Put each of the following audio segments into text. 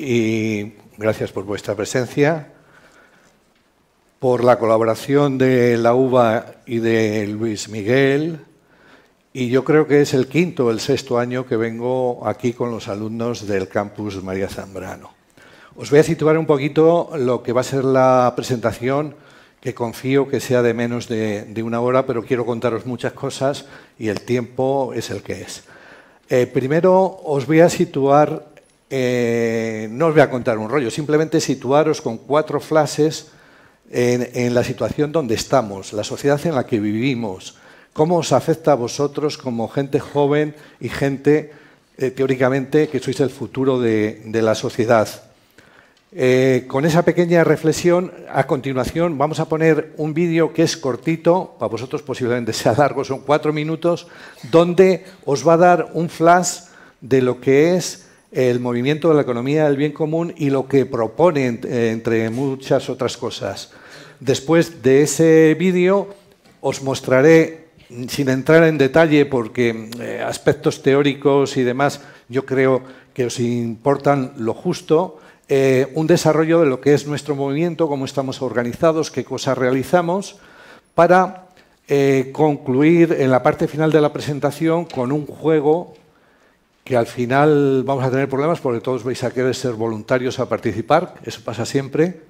y gracias por vuestra presencia, por la colaboración de la UBA y de Luis Miguel. Y yo creo que es el quinto o el sexto año que vengo aquí con los alumnos del campus María Zambrano. Os voy a situar un poquito lo que va a ser la presentación que confío que sea de menos de, una hora, pero quiero contaros muchas cosas y el tiempo es el que es. Eh, primero os voy a situar eh, no os voy a contar un rollo, simplemente situaros con cuatro flashes en, la situación donde estamos, la sociedad en la que vivimos, cómo os afecta a vosotros como gente joven y gente eh, teóricamente que sois el futuro de, la sociedad. Eh, con esa pequeña reflexión, a continuación vamos a poner un vídeo que es cortito, para vosotros posiblemente sea largo, son cuatro minutos, donde os va a dar un flash de lo que es el movimiento de la economía del bien común y lo que propone, entre muchas otras cosas. Después de ese vídeo os mostraré, sin entrar en detalle, porque eh, aspectos teóricos y demás yo creo que os importan lo justo, eh, un desarrollo de lo que es nuestro movimiento, cómo estamos organizados, qué cosas realizamos, para eh, concluir en la parte final de la presentación con un juego que al final vamos a tener problemas porque todos vais a querer ser voluntarios a participar, eso pasa siempre,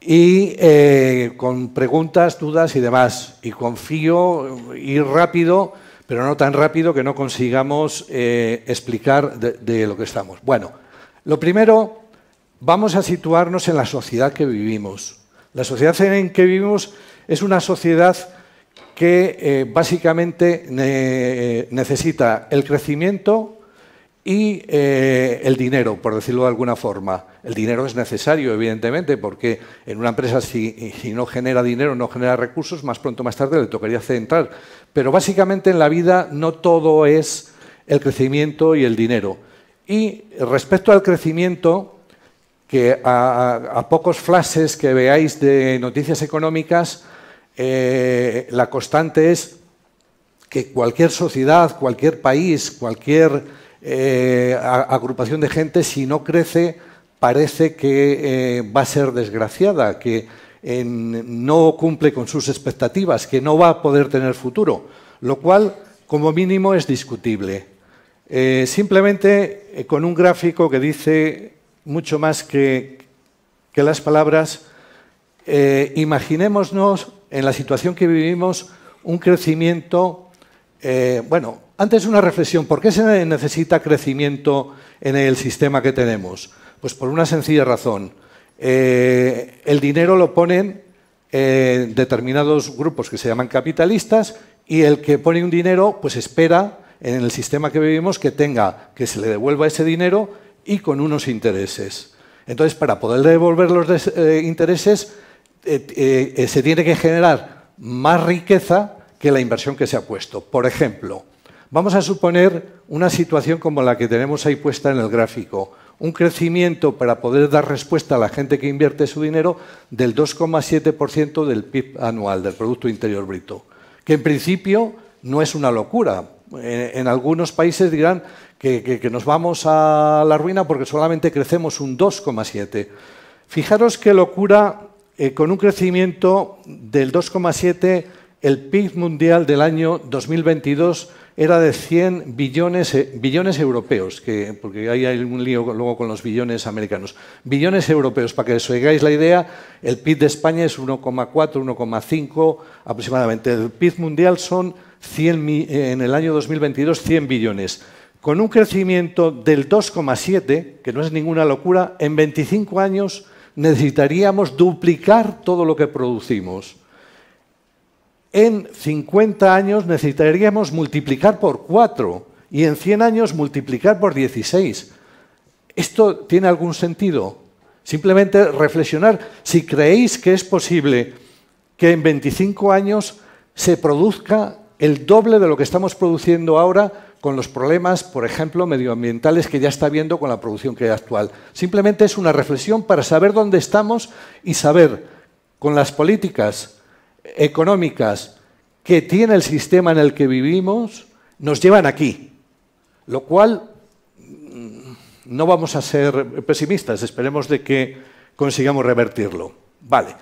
y eh, con preguntas, dudas y demás. Y confío ir rápido, pero no tan rápido que no consigamos eh, explicar de, lo que estamos. Bueno, lo primero, vamos a situarnos en la sociedad que vivimos. La sociedad en que vivimos es una sociedad que eh, básicamente necesita el crecimiento y eh, el dinero, por decirlo de alguna forma. El dinero es necesario, evidentemente, porque en una empresa si, no genera dinero, no genera recursos, más pronto o más tarde le tocaría centrar. Pero básicamente en la vida no todo es el crecimiento y el dinero. Y respecto al crecimiento, que a, pocos flashes que veáis de noticias económicas, eh, la constante es que cualquier sociedad, cualquier país, cualquier eh, agrupación de gente, si no crece, parece que eh, va a ser desgraciada, que no cumple con sus expectativas, que no va a poder tener futuro, lo cual como mínimo es discutible. Eh, simplemente eh, con un gráfico que dice mucho más que, las palabras, imaginémonos en la situación que vivimos un crecimiento, bueno, antes una reflexión, ¿por qué se necesita crecimiento en el sistema que tenemos? Pues por una sencilla razón. Eh, el dinero lo ponen eh, determinados grupos que se llaman capitalistas y el que pone un dinero pues espera en el sistema que vivimos que tenga que se le devuelva ese dinero y con unos intereses. Entonces, para poder devolver los eh, intereses, se tiene que generar más riqueza que la inversión que se ha puesto. Por ejemplo, Vamos a suponer una situación como la que tenemos ahí puesta en el gráfico, un crecimiento para poder dar respuesta a la gente que invierte su dinero del 2,7% del PIB anual, del Producto Interior Bruto, que en principio no es una locura. En, algunos países dirán que, nos vamos a la ruina porque solamente crecemos un 2,7%. Fijaros qué locura, eh, con un crecimiento del 2,7%, el PIB mundial del año 2022 era de 100 billones, eh, billones europeos, que, porque ahí hay un lío luego con los billones americanos. Billones europeos, para que os oigáis la idea, el PIB de España es 1,4, 1,5 aproximadamente. El PIB mundial son 100, eh, en el año 2022 100 billones, con un crecimiento del 2,7, que no es ninguna locura, en 25 años necesitaríamos duplicar todo lo que producimos en 50 años necesitaríamos multiplicar por 4 y en 100 años multiplicar por 16. ¿Esto tiene algún sentido? Simplemente reflexionar si creéis que es posible que en 25 años se produzca el doble de lo que estamos produciendo ahora con los problemas, por ejemplo, medioambientales que ya está habiendo con la producción que hay actual. Simplemente es una reflexión para saber dónde estamos y saber con las políticas económicas que tiene el sistema en el que vivimos nos llevan aquí, lo cual mm, no vamos a ser pesimistas, esperemos de que consigamos revertirlo. Vale.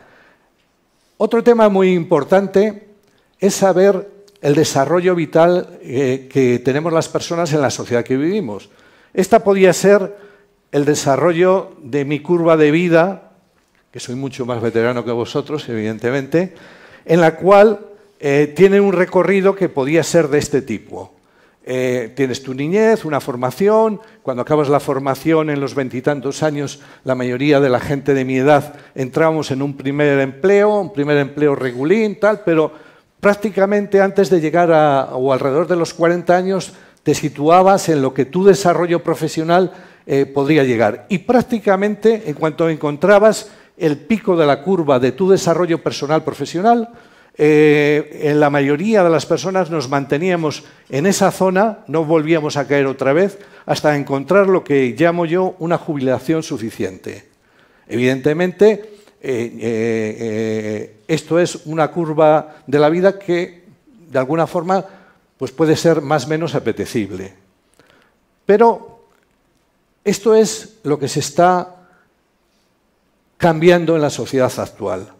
Otro tema muy importante es saber el desarrollo vital eh, que tenemos las personas en la sociedad que vivimos. Esta podría ser el desarrollo de mi curva de vida, que soy mucho más veterano que vosotros, evidentemente, en la cual eh, tiene un recorrido que podía ser de este tipo. Eh, tienes tu niñez, una formación, cuando acabas la formación en los veintitantos años, la mayoría de la gente de mi edad entramos en un primer empleo, un primer empleo regulín, tal, pero prácticamente antes de llegar a, o alrededor de los 40 años, te situabas en lo que tu desarrollo profesional eh, podría llegar. Y prácticamente, en cuanto encontrabas el pico de la curva de tu desarrollo personal profesional, eh, en la mayoría de las personas nos manteníamos en esa zona, no volvíamos a caer otra vez, hasta encontrar lo que llamo yo una jubilación suficiente. Evidentemente, eh, eh, esto es una curva de la vida que, de alguna forma, pues puede ser más o menos apetecible. Pero esto es lo que se está cambiando en la sociedad actual.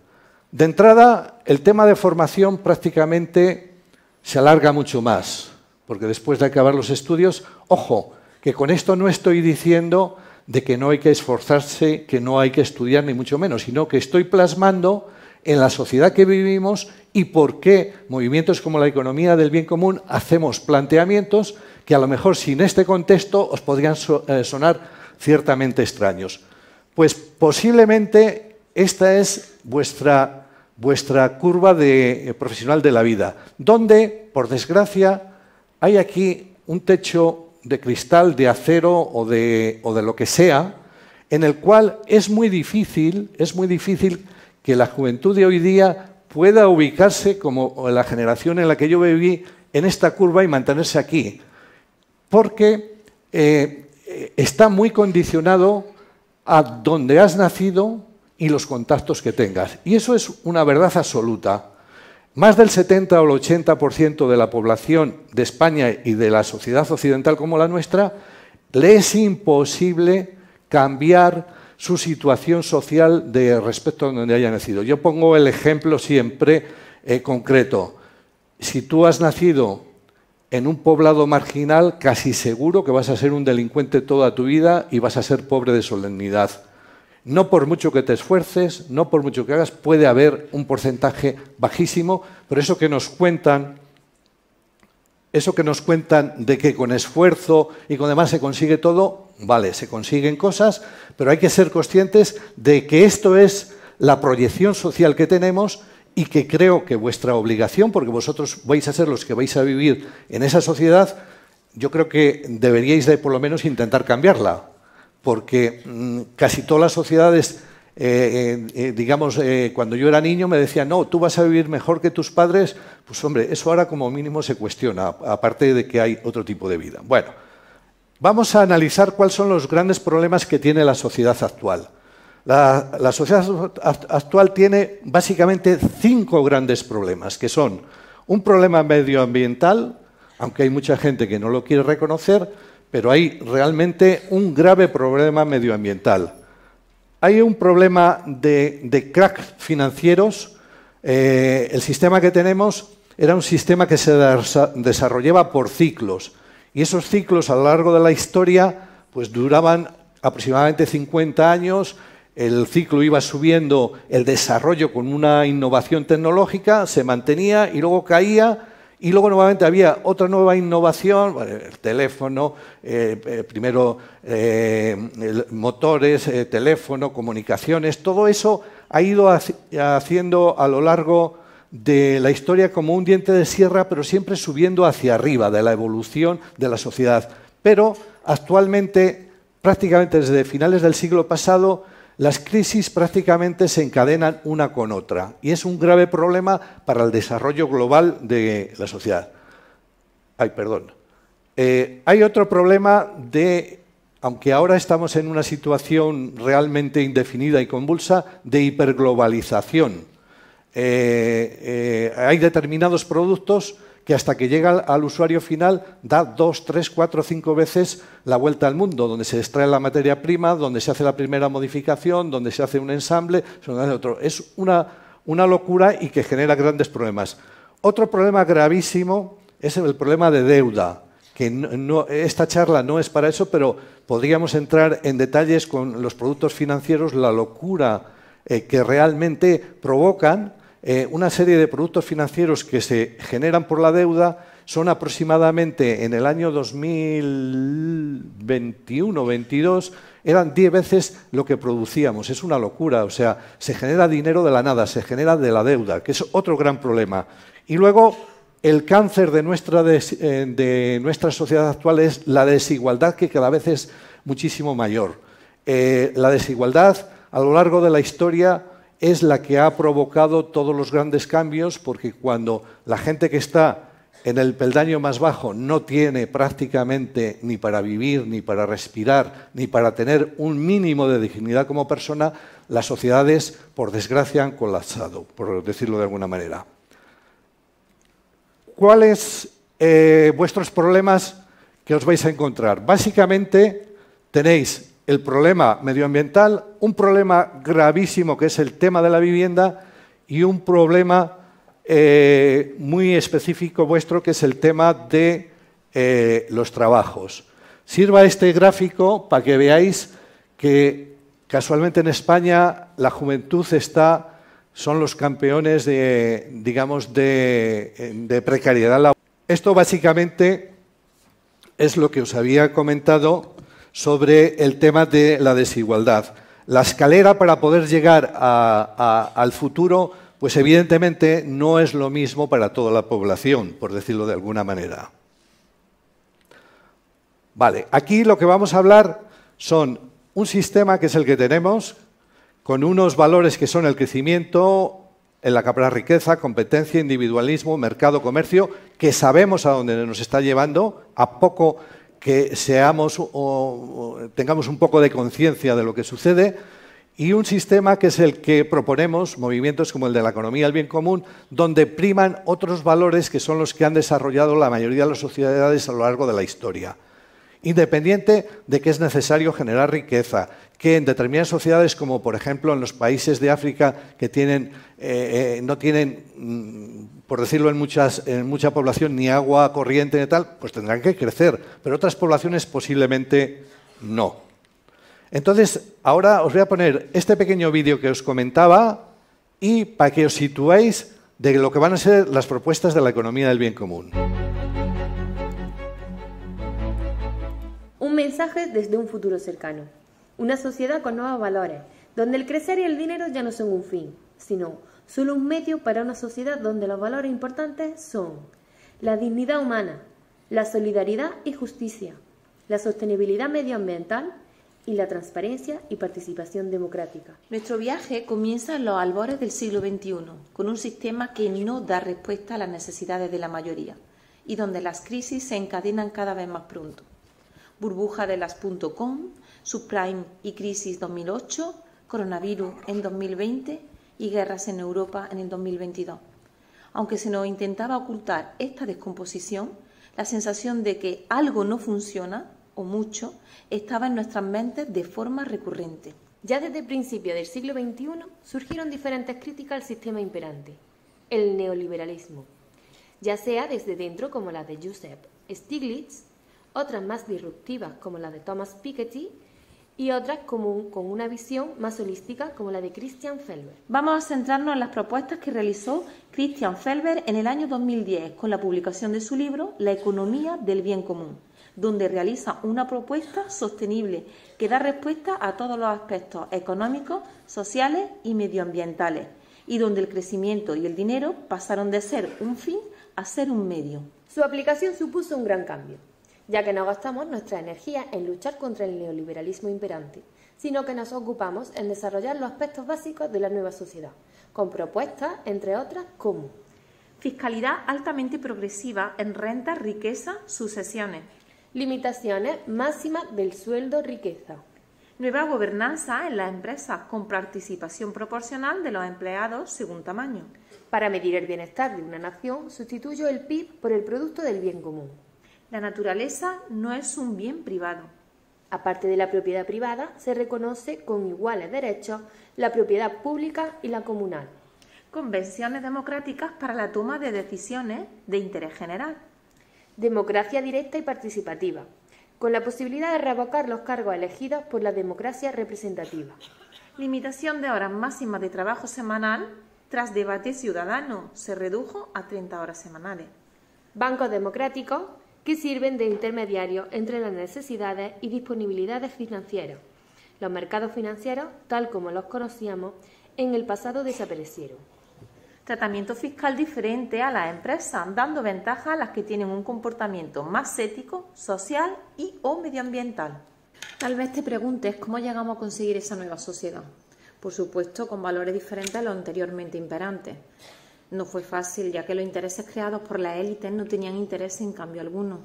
De entrada, el tema de formación prácticamente se alarga mucho más, porque después de acabar los estudios, ojo, que con esto no estoy diciendo de que no hay que esforzarse, que no hay que estudiar, ni mucho menos, sino que estoy plasmando en la sociedad que vivimos y por qué movimientos como la economía del bien común hacemos planteamientos que a lo mejor sin este contexto os podrían eh, sonar ciertamente extraños. Pues posiblemente esta es vuestra, vuestra curva de, eh, profesional de la vida, donde, por desgracia, hay aquí un techo de cristal, de acero o de, de lo que sea, en el cual es muy difícil, es muy difícil que la juventud de hoy día pueda ubicarse como la generación en la que yo viví en esta curva y mantenerse aquí, porque eh, eh, está muy condicionado a donde has nacido y los contactos que tengas. Y eso es una verdad absoluta. Más del 70 o el 80% de la población de España y de la sociedad occidental como la nuestra, le es imposible cambiar su situación social de respecto a donde haya nacido. Yo pongo el ejemplo siempre eh, concreto. Si tú has nacido en un poblado marginal casi seguro que vas a ser un delincuente toda tu vida y vas a ser pobre de solemnidad. No por mucho que te esfuerces, no por mucho que hagas, puede haber un porcentaje bajísimo, pero eso que nos cuentan, eso que nos cuentan de que con esfuerzo y con demás se consigue todo, vale, se consiguen cosas, pero hay que ser conscientes de que esto es la proyección social que tenemos y que creo que vuestra obligación, porque vosotros vais a ser los que vais a vivir en esa sociedad, yo creo que deberíais de por lo menos intentar cambiarla, porque mm, casi todas las sociedades, eh, eh, eh, digamos, cuando yo era niño me decían, no, tú vas a vivir mejor que tus padres, pues hombre, eso ahora como mínimo se cuestiona, aparte de que hay otro tipo de vida. Bueno, vamos a analizar cuáles son los grandes problemas que tiene la sociedad actual. La, sociedad actual tiene básicamente cinco grandes problemas, que son un problema medioambiental, aunque hay mucha gente que no lo quiere reconocer, pero hay realmente un grave problema medioambiental. Hay un problema de, crack cracks financieros. Eh, el sistema que tenemos era un sistema que se desarrollaba por ciclos. Y esos ciclos a lo largo de la historia pues duraban aproximadamente 50 años el ciclo iba subiendo, el desarrollo con una innovación tecnológica se mantenía y luego caía y luego nuevamente había otra nueva innovación, el teléfono, eh, eh, primero eh, motores, teléfono, comunicaciones, todo eso ha ido haciendo a lo largo de la historia como un diente de sierra, pero siempre subiendo hacia arriba de la evolución de la sociedad. Pero actualmente, prácticamente desde finales del siglo pasado, las crisis prácticamente se encadenan una con otra y es un grave problema para el desarrollo global de la sociedad. Ay, perdón. Eh, hay otro problema de, aunque ahora estamos en una situación realmente indefinida y convulsa, de hiperglobalización. Eh, eh, hay determinados productos que hasta que llega al usuario final da dos, tres, cuatro, cinco veces la vuelta al mundo, donde se extrae la materia prima, donde se hace la primera modificación, donde se hace un ensamble, se hace otro. Es una, una locura y que genera grandes problemas. Otro problema gravísimo es el problema de deuda que no, esta charla no es para eso, pero podríamos entrar en detalles con los productos financieros, la locura eh, que realmente provocan eh, una serie de productos financieros que se generan por la deuda son aproximadamente en el año 2021-22 eran 10 veces lo que producíamos. Es una locura, o sea, se genera dinero de la nada, se genera de la deuda, que es otro gran problema. Y luego el cáncer de nuestra, eh, de nuestra sociedad actual es la desigualdad que cada vez es muchísimo mayor. Eh, la desigualdad a lo largo de la historia es la que ha provocado todos los grandes cambios, porque cuando la gente que está en el peldaño más bajo no tiene prácticamente ni para vivir, ni para respirar, ni para tener un mínimo de dignidad como persona, las sociedades, por desgracia, han colapsado, por decirlo de alguna manera. ¿Cuáles eh, vuestros problemas que os vais a encontrar? Básicamente tenéis el problema medioambiental, un problema gravísimo que es el tema de la vivienda y un problema eh, muy específico vuestro que es el tema de eh, los trabajos. Sirva este gráfico para que veáis que casualmente en España la juventud está, son los campeones de, digamos, de, de precariedad laboral. Esto básicamente es lo que os había comentado sobre el tema de la desigualdad. La escalera para poder llegar al futuro, pues evidentemente no es lo mismo para toda la población, por decirlo de alguna manera. Vale, aquí lo que vamos a hablar son un sistema que es el que tenemos, con unos valores que son el crecimiento, la capra riqueza, competencia, individualismo, mercado, comercio, que sabemos a dónde nos está llevando, a poco que seamos o, tengamos un poco de conciencia de lo que sucede y un sistema que es el que proponemos movimientos como el de la economía del bien común, donde priman otros valores que son los que han desarrollado la mayoría de las sociedades a lo largo de la historia. Independiente de que es necesario generar riqueza, que en determinadas sociedades, como por ejemplo en los países de África que tienen, eh, eh, no tienen mm, por decirlo en, muchas, mucha población, ni agua corriente ni tal, pues tendrán que crecer, pero otras poblaciones posiblemente no. Entonces, ahora os voy a poner este pequeño vídeo que os comentaba y para que os situéis de lo que van a ser las propuestas de la economía del bien común. Un mensaje desde un futuro cercano. Una sociedad con nuevos valores, donde el crecer y el dinero ya no son un fin, sino solo un medio para una sociedad donde los valores importantes son la dignidad humana, la solidaridad y justicia, la sostenibilidad medioambiental y la transparencia y participación democrática. Nuestro viaje comienza en los albores del siglo XXI, con un sistema que no da respuesta a las necesidades de la mayoría y donde las crisis se encadenan cada vez más pronto. Burbuja de las.com, subprime y crisis 2008, coronavirus en 2020 y guerras en Europa en el 2022. Aunque se nos intentaba ocultar esta descomposición, la sensación de que algo no funciona, o mucho, estaba en nuestras mentes de forma recurrente. Ya desde el principio del siglo XXI surgieron diferentes críticas al sistema imperante, el neoliberalismo, ya sea desde dentro como la de Joseph Stiglitz, otras más disruptivas como la de Thomas Piketty y otras común con una visión más holística como la de Christian Felber. Vamos a centrarnos en las propuestas que realizó Christian Felber en el año 2010 con la publicación de su libro La economía del bien común, donde realiza una propuesta sostenible que da respuesta a todos los aspectos económicos, sociales y medioambientales, y donde el crecimiento y el dinero pasaron de ser un fin a ser un medio. Su aplicación supuso un gran cambio ya que no gastamos nuestra energía en luchar contra el neoliberalismo imperante, sino que nos ocupamos en desarrollar los aspectos básicos de la nueva sociedad, con propuestas, entre otras, como fiscalidad altamente progresiva en renta, riqueza, sucesiones, limitaciones máximas del sueldo riqueza, nueva gobernanza en las empresas con participación proporcional de los empleados según tamaño. Para medir el bienestar de una nación, sustituyo el PIB por el producto del bien común. La naturaleza no es un bien privado. Aparte de la propiedad privada, se reconoce con iguales derechos la propiedad pública y la comunal. Convenciones democráticas para la toma de decisiones de interés general. Democracia directa y participativa, con la posibilidad de revocar los cargos elegidos por la democracia representativa. Limitación de horas máximas de trabajo semanal tras debate ciudadano se redujo a 30 horas semanales. Bancos democráticos que sirven de intermediario entre las necesidades y disponibilidades financieras. Los mercados financieros, tal como los conocíamos, en el pasado desaparecieron. Tratamiento fiscal diferente a las empresas, dando ventaja a las que tienen un comportamiento más ético, social y o medioambiental. Tal vez te preguntes cómo llegamos a conseguir esa nueva sociedad. Por supuesto, con valores diferentes a los anteriormente imperantes. No fue fácil, ya que los intereses creados por la élite no tenían interés en cambio alguno.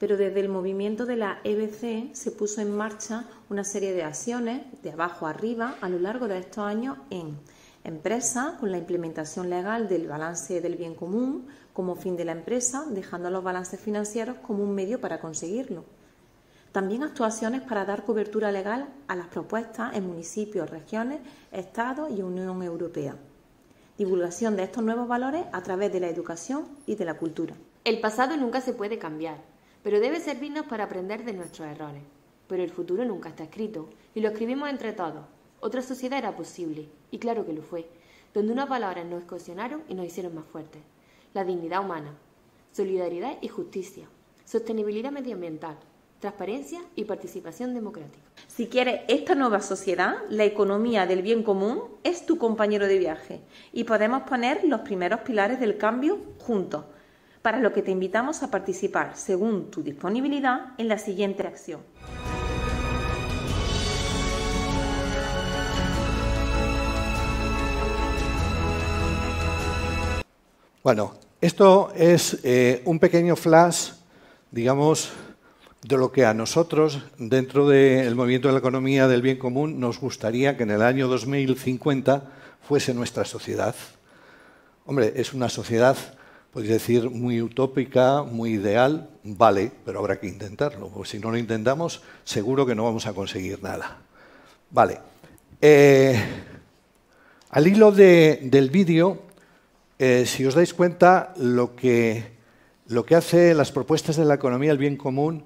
Pero desde el movimiento de la EBC se puso en marcha una serie de acciones de abajo arriba a lo largo de estos años en empresa, con la implementación legal del balance del bien común como fin de la empresa, dejando los balances financieros como un medio para conseguirlo. También actuaciones para dar cobertura legal a las propuestas en municipios, regiones, estados y Unión Europea divulgación de estos nuevos valores a través de la educación y de la cultura. El pasado nunca se puede cambiar, pero debe servirnos para aprender de nuestros errores. Pero el futuro nunca está escrito y lo escribimos entre todos. Otra sociedad era posible, y claro que lo fue, donde unas palabras nos cohesionaron y nos hicieron más fuertes. La dignidad humana, solidaridad y justicia, sostenibilidad medioambiental, transparencia y participación democrática. Si quieres esta nueva sociedad, la economía del bien común es tu compañero de viaje y podemos poner los primeros pilares del cambio juntos, para lo que te invitamos a participar, según tu disponibilidad, en la siguiente acción. Bueno, esto es eh, un pequeño flash, digamos, de lo que a nosotros, dentro del movimiento de la economía del bien común, nos gustaría que en el año 2050 fuese nuestra sociedad. Hombre, es una sociedad, podéis decir, muy utópica, muy ideal, vale, pero habrá que intentarlo, porque si no lo intentamos, seguro que no vamos a conseguir nada. Vale. Eh, al hilo del vídeo, eh, si os dais cuenta, lo que, lo que hace las propuestas de la economía del bien común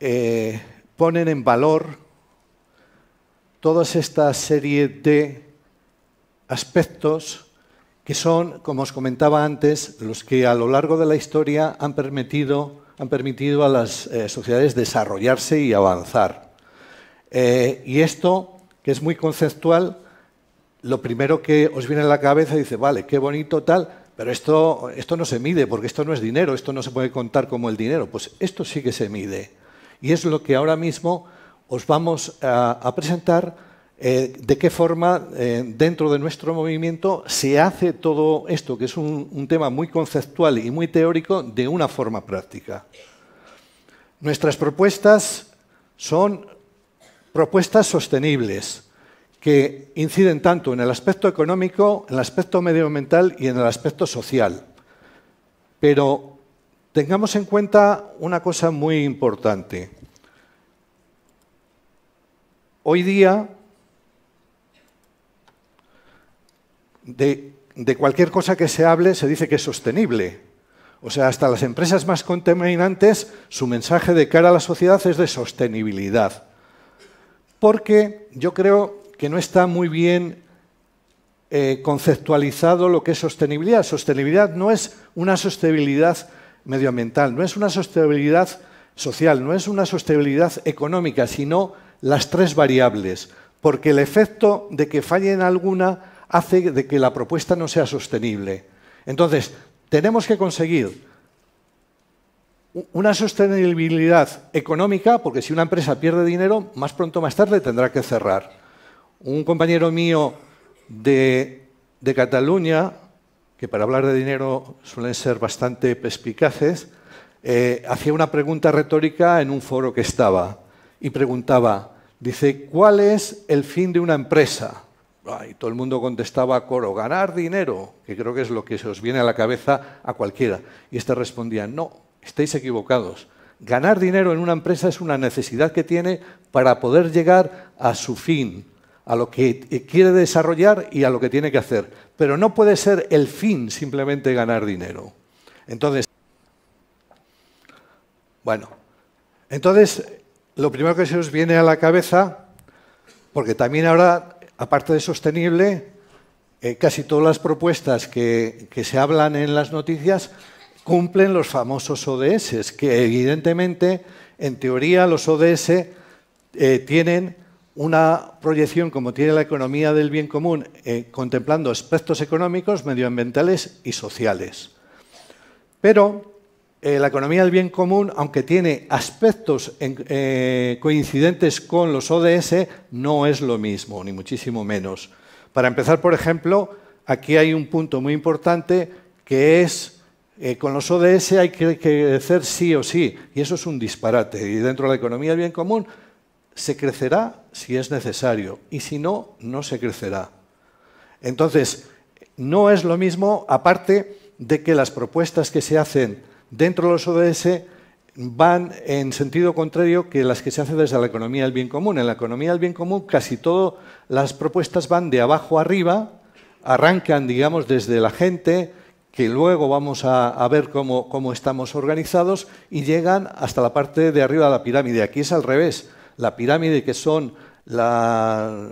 eh, ponen en valor todas esta serie de aspectos que son, como os comentaba antes, los que a lo largo de la historia han permitido, han permitido a las eh, sociedades desarrollarse y avanzar. Eh, y esto, que es muy conceptual, lo primero que os viene a la cabeza dice, vale, qué bonito tal, pero esto, esto no se mide, porque esto no es dinero, esto no se puede contar como el dinero. Pues esto sí que se mide. Y es lo que ahora mismo os vamos a, presentar eh, de qué forma eh, dentro de nuestro movimiento se hace todo esto, que es un, un tema muy conceptual y muy teórico, de una forma práctica. Nuestras propuestas son propuestas sostenibles que inciden tanto en el aspecto económico, en el aspecto medioambiental y en el aspecto social. Pero Tengamos en cuenta una cosa muy importante. Hoy día, de, cualquier cosa que se hable, se dice que es sostenible. O sea, hasta las empresas más contaminantes, su mensaje de cara a la sociedad es de sostenibilidad. Porque yo creo que no está muy bien eh, conceptualizado lo que es sostenibilidad. Sostenibilidad no es una sostenibilidad medioambiental, no es una sostenibilidad social, no es una sostenibilidad económica, sino las tres variables, porque el efecto de que falle en alguna hace de que la propuesta no sea sostenible. Entonces, tenemos que conseguir una sostenibilidad económica, porque si una empresa pierde dinero, más pronto o más tarde tendrá que cerrar. Un compañero mío de Cataluña, que para hablar de dinero suelen ser bastante perspicaces, eh, hacía una pregunta retórica en un foro que estaba y preguntaba, dice, ¿cuál es el fin de una empresa? Y todo el mundo contestaba coro, ganar dinero, que creo que es lo que se os viene a la cabeza a cualquiera. Y este respondía, no, estáis equivocados. Ganar dinero en una empresa es una necesidad que tiene para poder llegar a su fin a lo que quiere desarrollar y a lo que tiene que hacer. Pero no puede ser el fin simplemente ganar dinero. Entonces, bueno, entonces lo primero que se os viene a la cabeza, porque también ahora, aparte de sostenible, eh, casi todas las propuestas que, se hablan en las noticias cumplen los famosos ODS, que evidentemente, en teoría, los ODS eh, tienen una proyección como tiene la economía del bien común, eh, contemplando aspectos económicos, medioambientales y sociales. Pero eh, la economía del bien común, aunque tiene aspectos eh, coincidentes con los ODS, no es lo mismo, ni muchísimo menos. Para empezar, por ejemplo, aquí hay un punto muy importante que es, con los ODS hay que crecer sí o sí, y eso es un disparate. Y dentro de la economía del bien común se crecerá si es necesario y si no, no se crecerá. Entonces, no es lo mismo, aparte de que las propuestas que se hacen dentro de los ODS van en sentido contrario que las que se hacen desde la economía del bien común. En la economía del bien común casi todas las propuestas van de abajo arriba, arrancan, digamos, desde la gente, que luego vamos a, ver cómo, estamos organizados, y llegan hasta la parte de arriba de la pirámide. Aquí es al revés la pirámide que son la,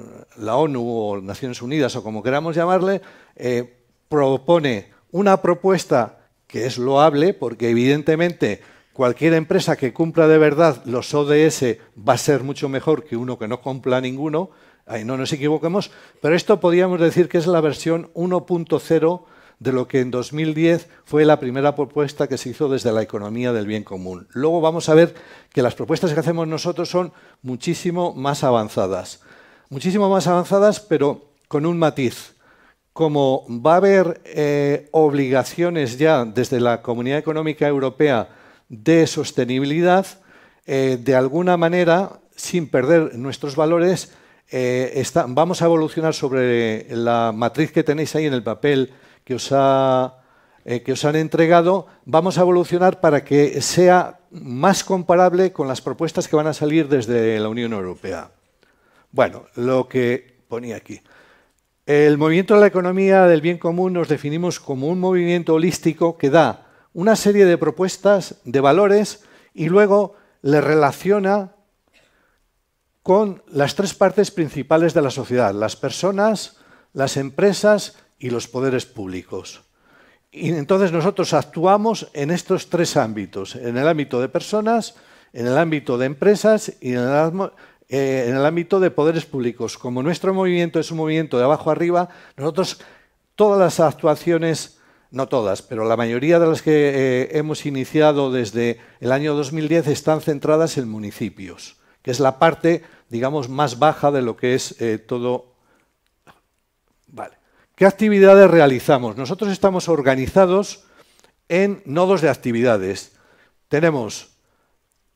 ONU o Naciones Unidas o como queramos llamarle, eh, propone una propuesta que es loable porque evidentemente cualquier empresa que cumpla de verdad los ODS va a ser mucho mejor que uno que no cumpla ninguno, ahí no nos equivoquemos, pero esto podríamos decir que es la versión 1.0 de lo que en 2010 fue la primera propuesta que se hizo desde la economía del bien común. Luego vamos a ver que las propuestas que hacemos nosotros son muchísimo más avanzadas. Muchísimo más avanzadas, pero con un matiz. Como va a haber eh, obligaciones ya desde la Comunidad Económica Europea de sostenibilidad, eh, de alguna manera, sin perder nuestros valores, eh, vamos a evolucionar sobre la matriz que tenéis ahí en el papel eh, que os, han entregado, vamos a evolucionar para que sea más comparable con las propuestas que van a salir desde la Unión Europea. Bueno, lo que ponía aquí. El movimiento de la economía del bien común nos definimos como un movimiento holístico que da una serie de propuestas, de valores, y luego le relaciona con las tres partes principales de la sociedad, las personas, las empresas y los poderes públicos. Y entonces nosotros actuamos en estos tres ámbitos, en el ámbito de personas, en el ámbito de empresas y eh, en el, ámbito de poderes públicos. Como nuestro movimiento es un movimiento de abajo arriba, nosotros todas las actuaciones, no todas, pero la mayoría de las que eh, hemos iniciado desde el año 2010 están centradas en municipios, que es la parte, digamos, más baja de lo que es eh, todo ¿Qué actividades realizamos? Nosotros estamos organizados en nodos de actividades. Tenemos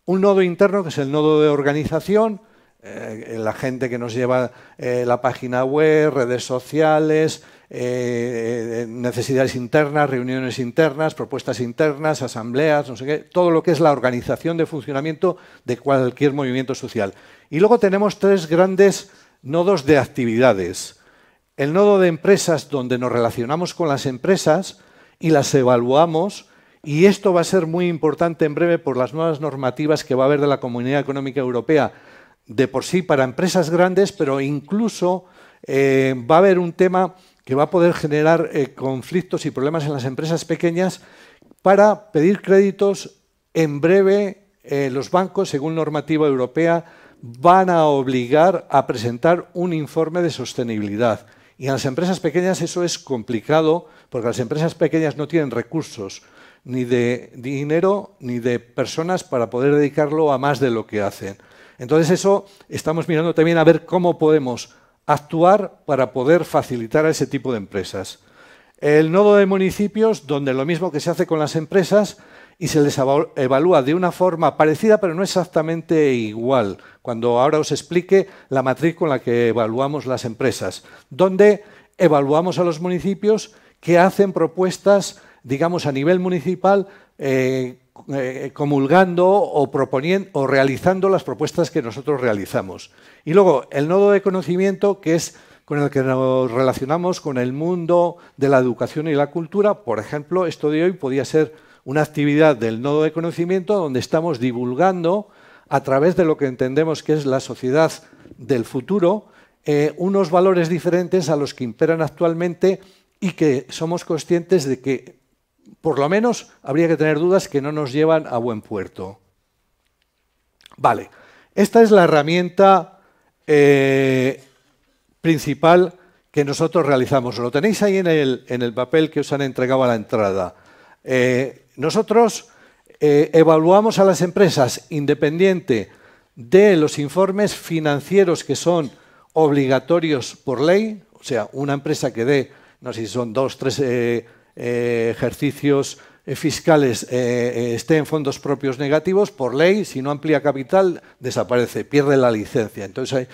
un nodo interno, que es el nodo de organización, eh, la gente que nos lleva eh, la página web, redes sociales, eh, necesidades internas, reuniones internas, propuestas internas, asambleas, no sé qué, todo lo que es la organización de funcionamiento de cualquier movimiento social. Y luego tenemos tres grandes nodos de actividades el nodo de empresas donde nos relacionamos con las empresas y las evaluamos. Y esto va a ser muy importante en breve por las nuevas normativas que va a haber de la Comunidad Económica Europea, de por sí para empresas grandes, pero incluso eh, va a haber un tema que va a poder generar eh, conflictos y problemas en las empresas pequeñas para pedir créditos en breve. Eh, los bancos, según normativa europea, van a obligar a presentar un informe de sostenibilidad. Y a las empresas pequeñas eso es complicado porque las empresas pequeñas no tienen recursos ni de dinero ni de personas para poder dedicarlo a más de lo que hacen. Entonces eso estamos mirando también a ver cómo podemos actuar para poder facilitar a ese tipo de empresas. El nodo de municipios, donde lo mismo que se hace con las empresas y se les evalúa de una forma parecida pero no exactamente igual cuando ahora os explique la matriz con la que evaluamos las empresas, donde evaluamos a los municipios que hacen propuestas, digamos, a nivel municipal, eh, eh, comulgando o, proponiendo, o realizando las propuestas que nosotros realizamos. Y luego, el nodo de conocimiento, que es con el que nos relacionamos con el mundo de la educación y la cultura. Por ejemplo, esto de hoy podía ser una actividad del nodo de conocimiento donde estamos divulgando a través de lo que entendemos que es la sociedad del futuro, eh, unos valores diferentes a los que imperan actualmente y que somos conscientes de que, por lo menos, habría que tener dudas que no nos llevan a buen puerto. Vale, esta es la herramienta eh, principal que nosotros realizamos. Lo tenéis ahí en el, papel que os han entregado a la entrada. Eh, nosotros eh, evaluamos a las empresas independiente de los informes financieros que son obligatorios por ley, o sea, una empresa que dé, no sé si son dos, tres eh, eh, ejercicios fiscales, esté en fondos propios negativos, por ley, si no amplía capital, desaparece, pierde la licencia. Entonces,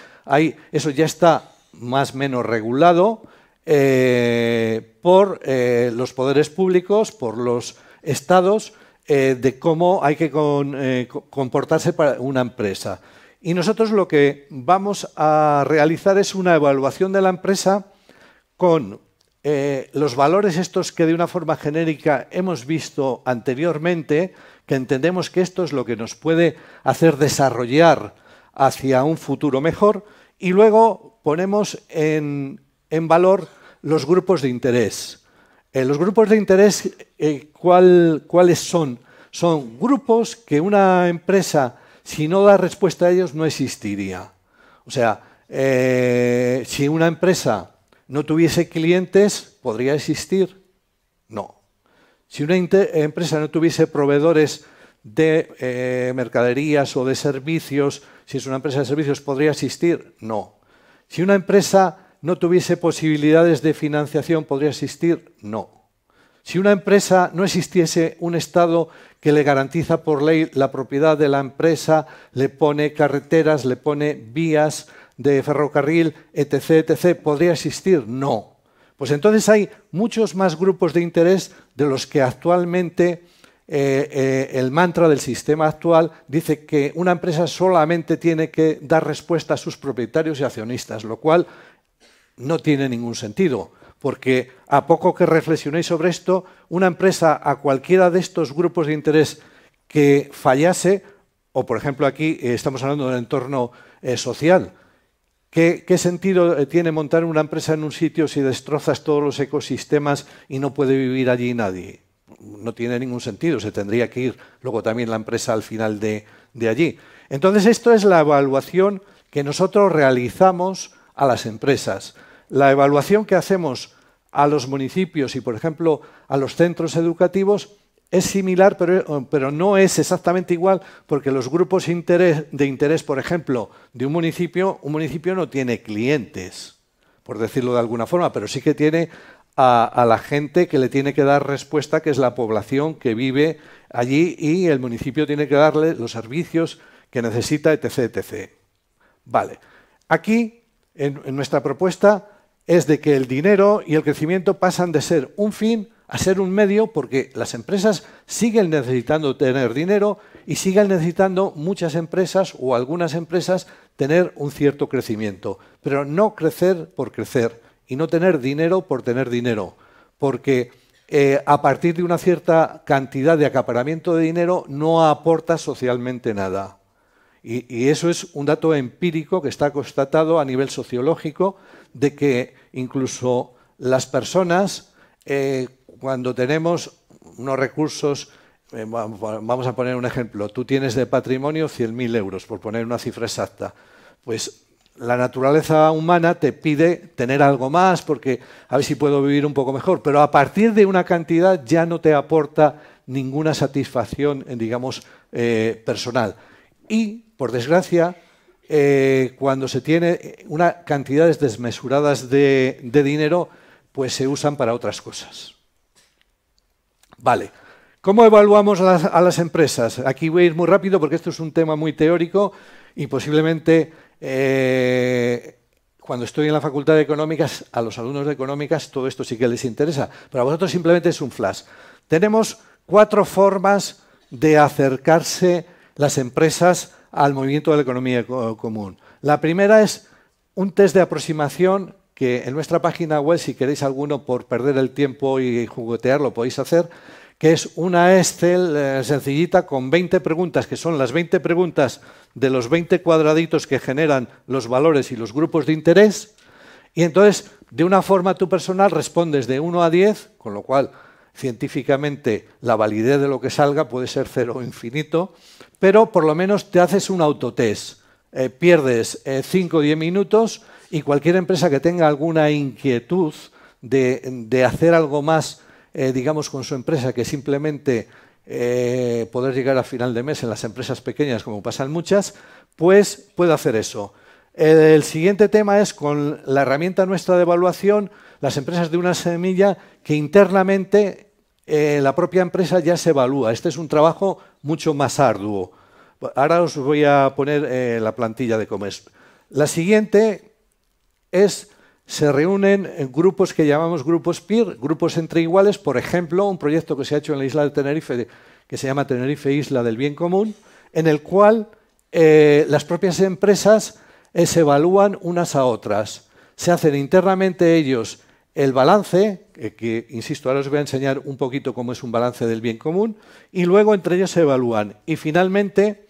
eso ya está más o menos regulado por los poderes públicos, por los estados, eh, de cómo hay que eh, comportarse para una empresa. Y nosotros lo que vamos a realizar es una evaluación de la empresa con eh, los valores estos que de una forma genérica hemos visto anteriormente, que entendemos que esto es lo que nos puede hacer desarrollar hacia un futuro mejor, y luego ponemos en valor los grupos de interés. Eh, los grupos de interés, eh, ¿cuáles son? Son grupos que una empresa, si no da respuesta a ellos, no existiría. O sea, eh, si una empresa no tuviese clientes, ¿podría existir? No. Si una empresa no tuviese proveedores de mercaderías o de servicios, si es una empresa de servicios, ¿podría existir? No. Si una empresa no tuviese posibilidades de financiación, ¿podría existir? No. Si una empresa no existiese un Estado que le garantiza por ley la propiedad de la empresa, le pone carreteras, le pone vías de ferrocarril, etc., etc., ¿podría existir? No. Pues entonces hay muchos más grupos de interés de los que actualmente eh, eh, el mantra del sistema actual dice que una empresa solamente tiene que dar respuesta a sus propietarios y accionistas, lo cual no tiene ningún sentido, porque a poco que reflexionéis sobre esto, una empresa a cualquiera de estos grupos de interés que fallase, o por ejemplo aquí eh, estamos hablando del entorno eh, social, ¿Qué, sentido eh, tiene montar una empresa en un sitio si destrozas todos los ecosistemas y no puede vivir allí nadie? No tiene ningún sentido, se tendría que ir luego también la empresa al final de allí. Entonces, esto es la evaluación que nosotros realizamos a las empresas la evaluación que hacemos a los municipios y, por ejemplo, a los centros educativos es similar, pero, no es exactamente igual, porque los grupos de interés, por ejemplo, de un municipio, un municipio no tiene clientes, por decirlo de alguna forma, pero sí que tiene a, la gente que le tiene que dar respuesta, que es la población que vive allí y el municipio tiene que darle los servicios que necesita, etc. etc. Vale. Aquí, en nuestra propuesta, es de que el dinero y el crecimiento pasan de ser un fin a ser un medio porque las empresas siguen necesitando tener dinero y siguen necesitando muchas empresas o algunas empresas tener un cierto crecimiento, pero no crecer por crecer y no tener dinero por tener dinero, porque eh, a partir de una cierta cantidad de acaparamiento de dinero no aporta socialmente nada. y eso es un dato empírico que está constatado a nivel sociológico de que incluso las personas, eh, cuando tenemos unos recursos, eh, vamos a poner un ejemplo, tú tienes de patrimonio 100.000 euros, por poner una cifra exacta, pues la naturaleza humana te pide tener algo más porque a ver si puedo vivir un poco mejor, pero a partir de una cantidad ya no te aporta ninguna satisfacción, eh, digamos, personal. Y, por desgracia, eh, cuando se tiene una cantidades desmesuradas de, dinero, pues se usan para otras cosas. Vale. ¿Cómo evaluamos a las empresas? Aquí voy a ir muy rápido porque esto es un tema muy teórico y posiblemente eh, cuando estoy en la Facultad de Económicas, a los alumnos de Económicas todo esto sí que les interesa, pero a vosotros simplemente es un flash. Tenemos cuatro formas de acercarse las empresas al movimiento de la economía común. La primera es un test de aproximación que en nuestra página web, si queréis alguno por perder el tiempo y juguetear, lo podéis hacer, que es una Excel eh, sencillita con 20 preguntas, que son las 20 preguntas de los 20 cuadraditos que generan los valores y los grupos de interés. Y entonces, de una forma tu personal respondes de 1 a 10, con lo cual científicamente la validez de lo que salga puede ser cero o infinito pero por lo menos te haces un autotest. Eh, pierdes 5 eh, o 10 minutos y cualquier empresa que tenga alguna inquietud de, hacer algo más, eh, digamos, con su empresa que simplemente poder llegar a final de mes en las empresas pequeñas, como pasan muchas, pues puede hacer eso. El siguiente tema es con la herramienta nuestra de evaluación, las empresas de una semilla que internamente la propia empresa ya se evalúa. Este es un trabajo mucho más arduo. Ahora os voy a poner eh, la plantilla de cómo es. La siguiente es, se reúnen grupos que llamamos grupos peer, grupos entre iguales, por ejemplo, un proyecto que se ha hecho en la isla de Tenerife, que se llama Tenerife Isla del Bien Común, en el cual eh, las propias empresas eh, se evalúan unas a otras. Se hacen internamente ellos el balance, eh, que insisto, ahora os voy a enseñar un poquito cómo es un balance del bien común, y luego entre ellos se evalúan. Y finalmente,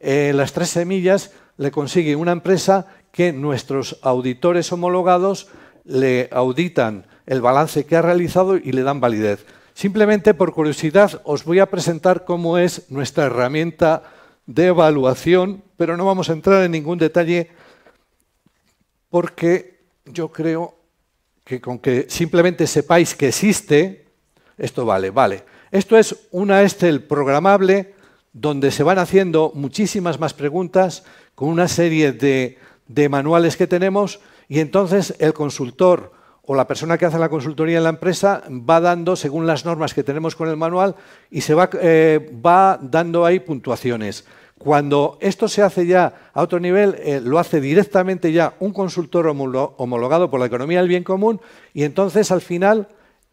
eh, las tres semillas le consigue una empresa que nuestros auditores homologados le auditan el balance que ha realizado y le dan validez. Simplemente por curiosidad os voy a presentar cómo es nuestra herramienta de evaluación, pero no vamos a entrar en ningún detalle porque yo creo que con que simplemente sepáis que existe, esto vale, vale. Esto es una Excel programable donde se van haciendo muchísimas más preguntas con una serie de, de manuales que tenemos y entonces el consultor o la persona que hace la consultoría en la empresa va dando, según las normas que tenemos con el manual, y se va, eh, va dando ahí puntuaciones. Cuando esto se hace ya a otro nivel, eh, lo hace directamente ya un consultor homologado por la economía del bien común y entonces al final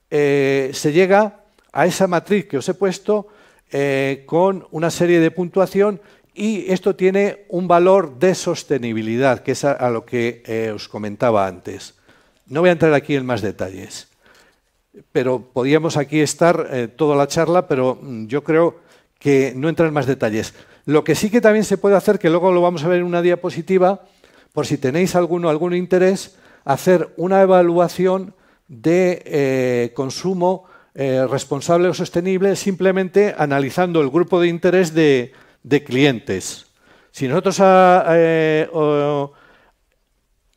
eh, se llega a esa matriz que os he puesto eh, con una serie de puntuación y esto tiene un valor de sostenibilidad, que es a, lo que os comentaba antes. No voy a entrar aquí en más detalles, pero podíamos aquí estar toda la charla, pero mm, yo creo que no en más detalles. Lo que sí que también se puede hacer, que luego lo vamos a ver en una diapositiva, por si tenéis alguno, algún interés, hacer una evaluación de eh, consumo eh, responsable o sostenible simplemente analizando el grupo de interés de, clientes. Si nosotros ah, eh,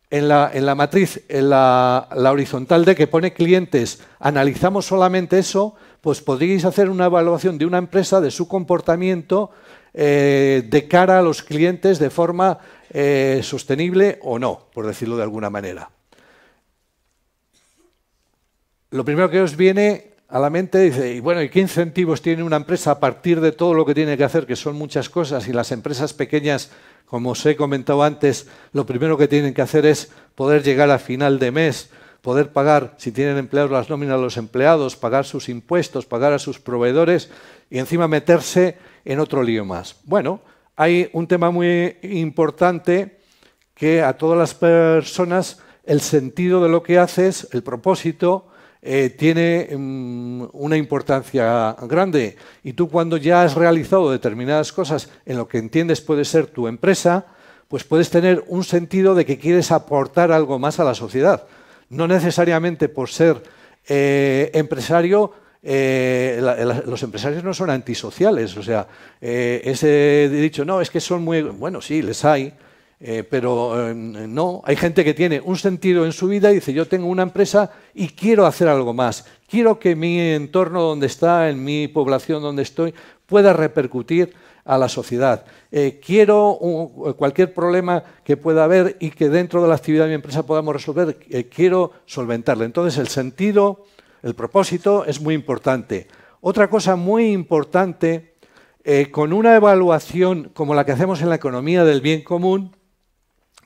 en, la, en, la, matriz, en la, la, horizontal de que pone clientes, analizamos solamente eso, pues podríais hacer una evaluación de una empresa, de su comportamiento, eh, de cara a los clientes de forma eh, sostenible o no, por decirlo de alguna manera. Lo primero que os viene a la mente dice, y bueno, ¿y qué incentivos tiene una empresa a partir de todo lo que tiene que hacer, que son muchas cosas, y las empresas pequeñas, como os he comentado antes, lo primero que tienen que hacer es poder llegar a final de mes, poder pagar, si tienen empleados, las nóminas a los empleados, pagar sus impuestos, pagar a sus proveedores y encima meterse en otro lío más. Bueno, hay un tema muy importante que a todas las personas el sentido de lo que haces, el propósito, eh, tiene mm, una importancia grande. Y tú cuando ya has realizado determinadas cosas en lo que entiendes puede ser tu empresa, pues puedes tener un sentido de que quieres aportar algo más a la sociedad. No necesariamente por ser eh, empresario eh, los empresarios no son antisociales. O sea, eh, ese dicho, no, es que son muy. Bueno, sí, les hay. Eh, pero eh, no, hay gente que tiene un sentido en su vida y dice, yo tengo una empresa y quiero hacer algo más, quiero que mi entorno donde está, en mi población donde estoy, pueda repercutir a la sociedad. quiero cualquier problema que pueda haber y que dentro de la actividad de mi empresa podamos resolver, quiero solventarlo. Entonces, el sentido el propósito es muy importante. Otra cosa muy importante, eh, con una evaluación como la que hacemos en la economía del bien común,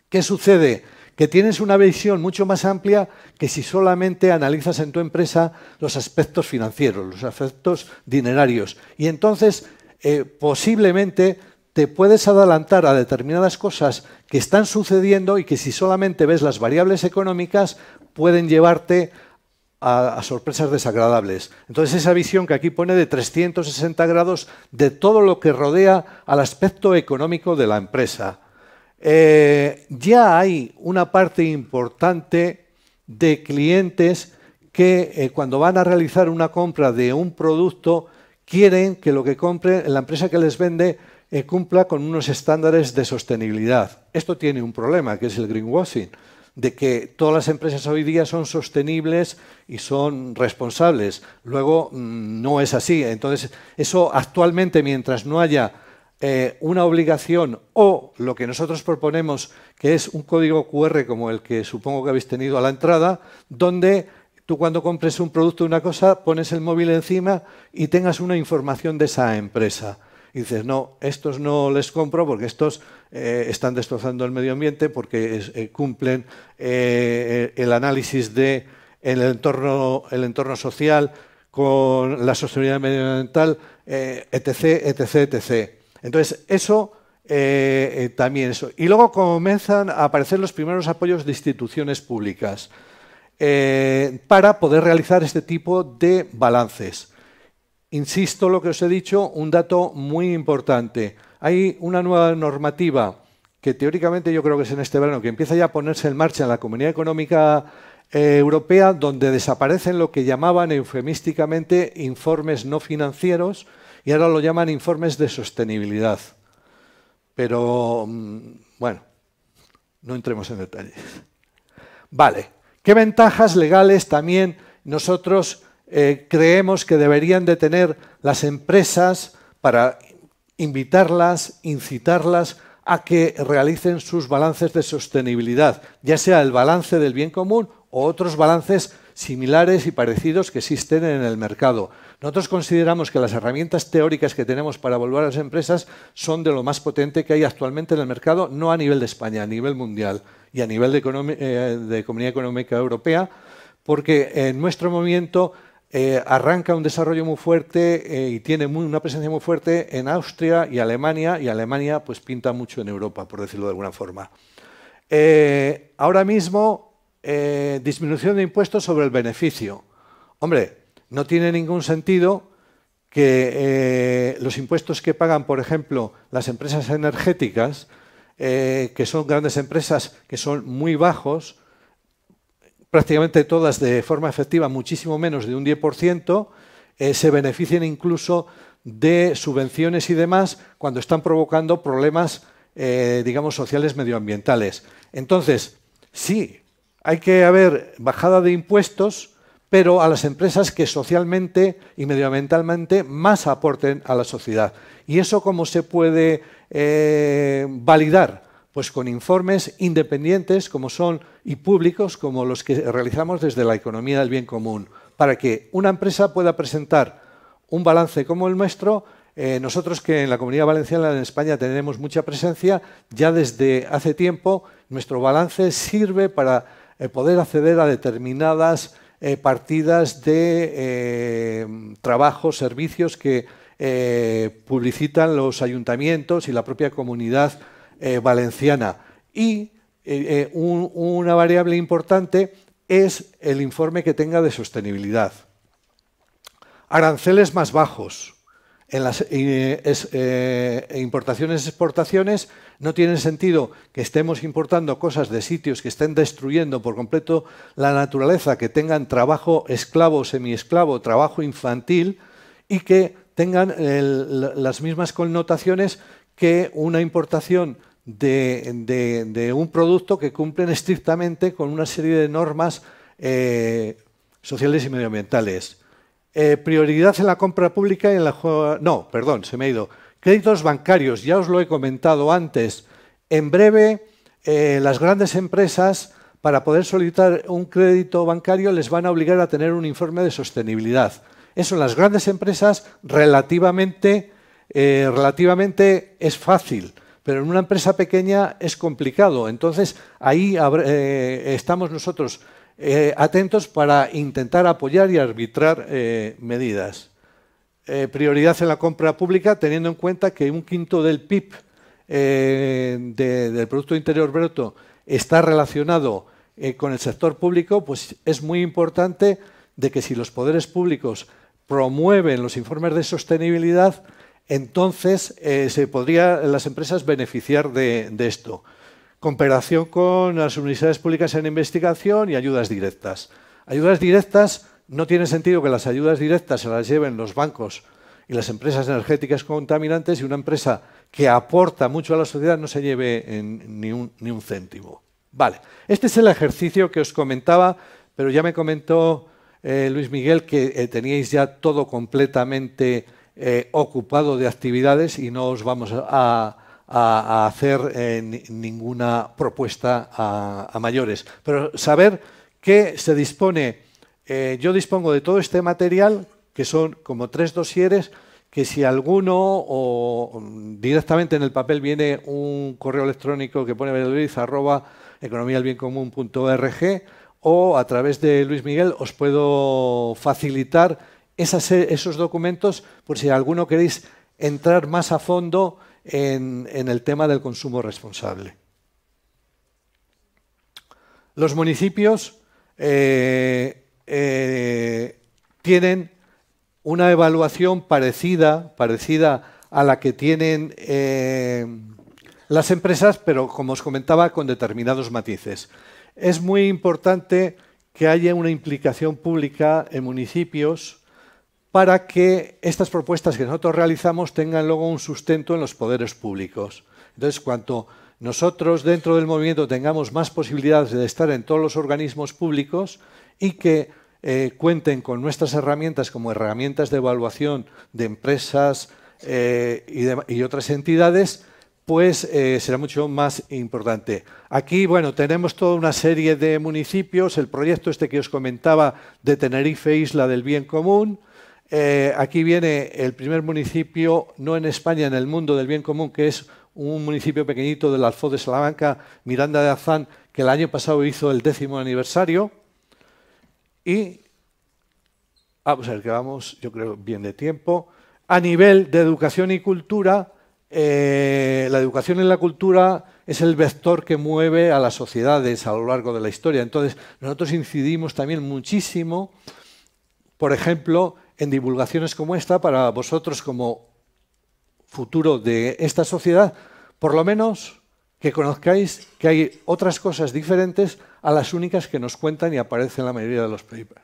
¿qué sucede? Que tienes una visión mucho más amplia que si solamente analizas en tu empresa los aspectos financieros, los aspectos dinerarios. Y entonces, eh, posiblemente, te puedes adelantar a determinadas cosas que están sucediendo y que si solamente ves las variables económicas, pueden llevarte a, sorpresas desagradables. Entonces esa visión que aquí pone de 360 grados de todo lo que rodea al aspecto económico de la empresa. Eh, ya hay una parte importante de clientes que eh, cuando van a realizar una compra de un producto quieren que lo que compren, la empresa que les vende, eh, cumpla con unos estándares de sostenibilidad. Esto tiene un problema, que es el greenwashing de que todas las empresas hoy día son sostenibles y son responsables. Luego mm, no es así. Entonces, eso actualmente, mientras no haya eh, una obligación o lo que nosotros proponemos, que es un código QR como el que supongo que habéis tenido a la entrada, donde tú cuando compres un producto, o una cosa, pones el móvil encima y tengas una información de esa empresa y dices, no, estos no les compro porque estos eh, están destrozando el medio ambiente, porque eh, cumplen eh, el análisis de entorno, el entorno social con la sostenibilidad medioambiental, etc., etc., etc. Entonces, eso también eso. Y luego comienzan a aparecer los primeros apoyos de instituciones públicas para poder realizar este tipo de balances. Insisto lo que os he dicho, un dato muy importante. Hay una nueva normativa que teóricamente yo creo que es en este verano, que empieza ya a ponerse en marcha en la Comunidad Económica eh, Europea, donde desaparecen lo que llamaban eufemísticamente informes no financieros y ahora lo llaman informes de sostenibilidad. Pero, mm, bueno, no entremos en detalles. Vale, ¿qué ventajas legales también nosotros eh, creemos que deberían de tener las empresas para invitarlas, incitarlas a que realicen sus balances de sostenibilidad, ya sea el balance del bien común o otros balances similares y parecidos que existen en el mercado. Nosotros consideramos que las herramientas teóricas que tenemos para evaluar a las empresas son de lo más potente que hay actualmente en el mercado, no a nivel de España, a nivel mundial y a nivel de, eh, de Comunidad Económica Europea, porque en nuestro movimiento eh, arranca un desarrollo muy fuerte eh, y tiene una presencia muy fuerte en Austria y Alemania, y Alemania pues pinta mucho en Europa, por decirlo de alguna forma. Eh, ahora mismo, disminución de impuestos sobre el beneficio. Hombre, no tiene ningún sentido que los impuestos que pagan, por ejemplo, las empresas energéticas, que son grandes empresas que son muy bajos, prácticamente todas de forma efectiva muchísimo menos de un 10%, eh, se benefician incluso de subvenciones y demás cuando están provocando problemas, eh, digamos, sociales medioambientales. Entonces, sí, hay que haber bajada de impuestos, pero a las empresas que socialmente y medioambientalmente más aporten a la sociedad. ¿Y eso cómo se puede eh, validar? Pues con informes independientes como son y públicos como los que realizamos desde la economía del bien común, para que una empresa pueda presentar un balance como el nuestro. Eh, nosotros que en la Comunidad Valenciana en España tenemos mucha presencia, ya desde hace tiempo nuestro balance sirve para eh, poder acceder a determinadas eh, partidas de trabajos, servicios que publicitan los ayuntamientos y la propia comunidad valenciana. Y eh, eh, una variable importante es el informe que tenga de sostenibilidad. Aranceles más bajos. En las eh, importaciones y exportaciones no tiene sentido que estemos importando cosas de sitios que estén destruyendo por completo la naturaleza, que tengan trabajo esclavo, semiesclavo, trabajo infantil y que tengan las mismas connotaciones que una importación de, un producto que cumplen estrictamente con una serie de normas eh, sociales y medioambientales. Eh, prioridad en la compra pública y en la... No, perdón, se me ha ido. Créditos bancarios, ya os lo he comentado antes. En breve, eh, las grandes empresas, para poder solicitar un crédito bancario, les van a obligar a tener un informe de sostenibilidad. Eso en las grandes empresas relativamente, relativamente es fácil pero en una empresa pequeña es complicado. Entonces, ahí eh, estamos nosotros eh, atentos para intentar apoyar y arbitrar eh, medidas. prioridad en la compra pública, teniendo en cuenta que un quinto del PIB del Producto Interior Bruto está relacionado con el sector público, pues es muy importante de que si los poderes públicos promueven los informes de sostenibilidad, entonces eh, se podrían las empresas beneficiar de, esto. Cooperación con las universidades públicas en investigación y ayudas directas. Ayudas directas, no tiene sentido que las ayudas directas se las lleven los bancos y las empresas energéticas contaminantes y una empresa que aporta mucho a la sociedad no se lleve ni, un, ni un céntimo. Vale, este es el ejercicio que os comentaba, pero ya me comentó eh, Luis Miguel que eh, teníais ya todo completamente eh, ocupado de actividades y no os vamos a, hacer eh, ninguna propuesta a, mayores. Pero saber que se dispone, eh, yo dispongo de todo este material, que son como tres dosieres, que si alguno o directamente en el papel viene un correo electrónico que pone beloriz arroba o a través de Luis Miguel os puedo facilitar eh, esos documentos por si alguno queréis entrar más a fondo en, el tema del consumo responsable. Los municipios eh, eh, tienen una evaluación parecida, parecida a la que tienen las empresas, pero como os comentaba, con determinados matices. Es muy importante que haya una implicación pública en municipios para que estas propuestas que nosotros realizamos tengan luego un sustento en los poderes públicos. Entonces, cuanto nosotros dentro del movimiento tengamos más posibilidades de estar en todos los organismos públicos y que eh, cuenten con nuestras herramientas como herramientas de evaluación de empresas eh, y, otras entidades, pues eh, será mucho más importante. Aquí, bueno, tenemos toda una serie de municipios, el proyecto este que os comentaba de Tenerife Isla del Bien Común, eh, aquí viene el primer municipio, no en España, en el mundo del bien común, que es un municipio pequeñito del Alfoz de Salamanca, Miranda de Azán, que el año pasado hizo el décimo aniversario. Y vamos a ver que vamos, yo creo, bien de tiempo. A nivel de educación y cultura, eh, la educación y la cultura es el vector que mueve a las sociedades a lo largo de la historia. Entonces, nosotros incidimos también muchísimo, por ejemplo, en divulgaciones como esta para vosotros como futuro de esta sociedad, por lo menos que conozcáis que hay otras cosas diferentes a las únicas que nos cuentan y aparecen en la mayoría de los papers.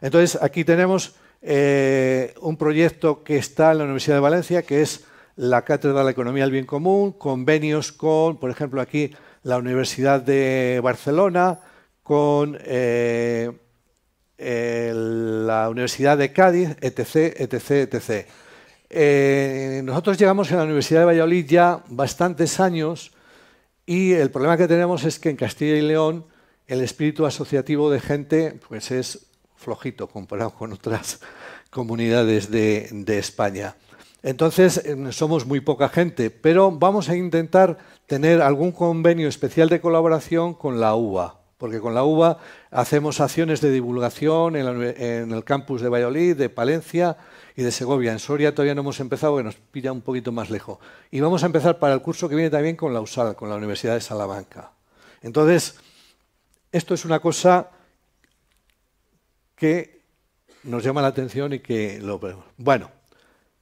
Entonces, aquí tenemos eh, un proyecto que está en la Universidad de Valencia, que es la Cátedra de la Economía del Bien Común, convenios con, por ejemplo, aquí la Universidad de Barcelona, con eh, la Universidad de Cádiz, etc., etc., etc. Eh, nosotros llegamos a la Universidad de Valladolid ya bastantes años y el problema que tenemos es que en Castilla y León el espíritu asociativo de gente pues es flojito comparado con otras comunidades de, de España. Entonces, eh, somos muy poca gente, pero vamos a intentar tener algún convenio especial de colaboración con la UBA porque con la uva hacemos acciones de divulgación en, el campus de Valladolid, de Palencia y de Segovia. En Soria todavía no hemos empezado, que nos pilla un poquito más lejos. Y vamos a empezar para el curso que viene también con la USAL, con la Universidad de Salamanca. Entonces, esto es una cosa que nos llama la atención y que lo Bueno,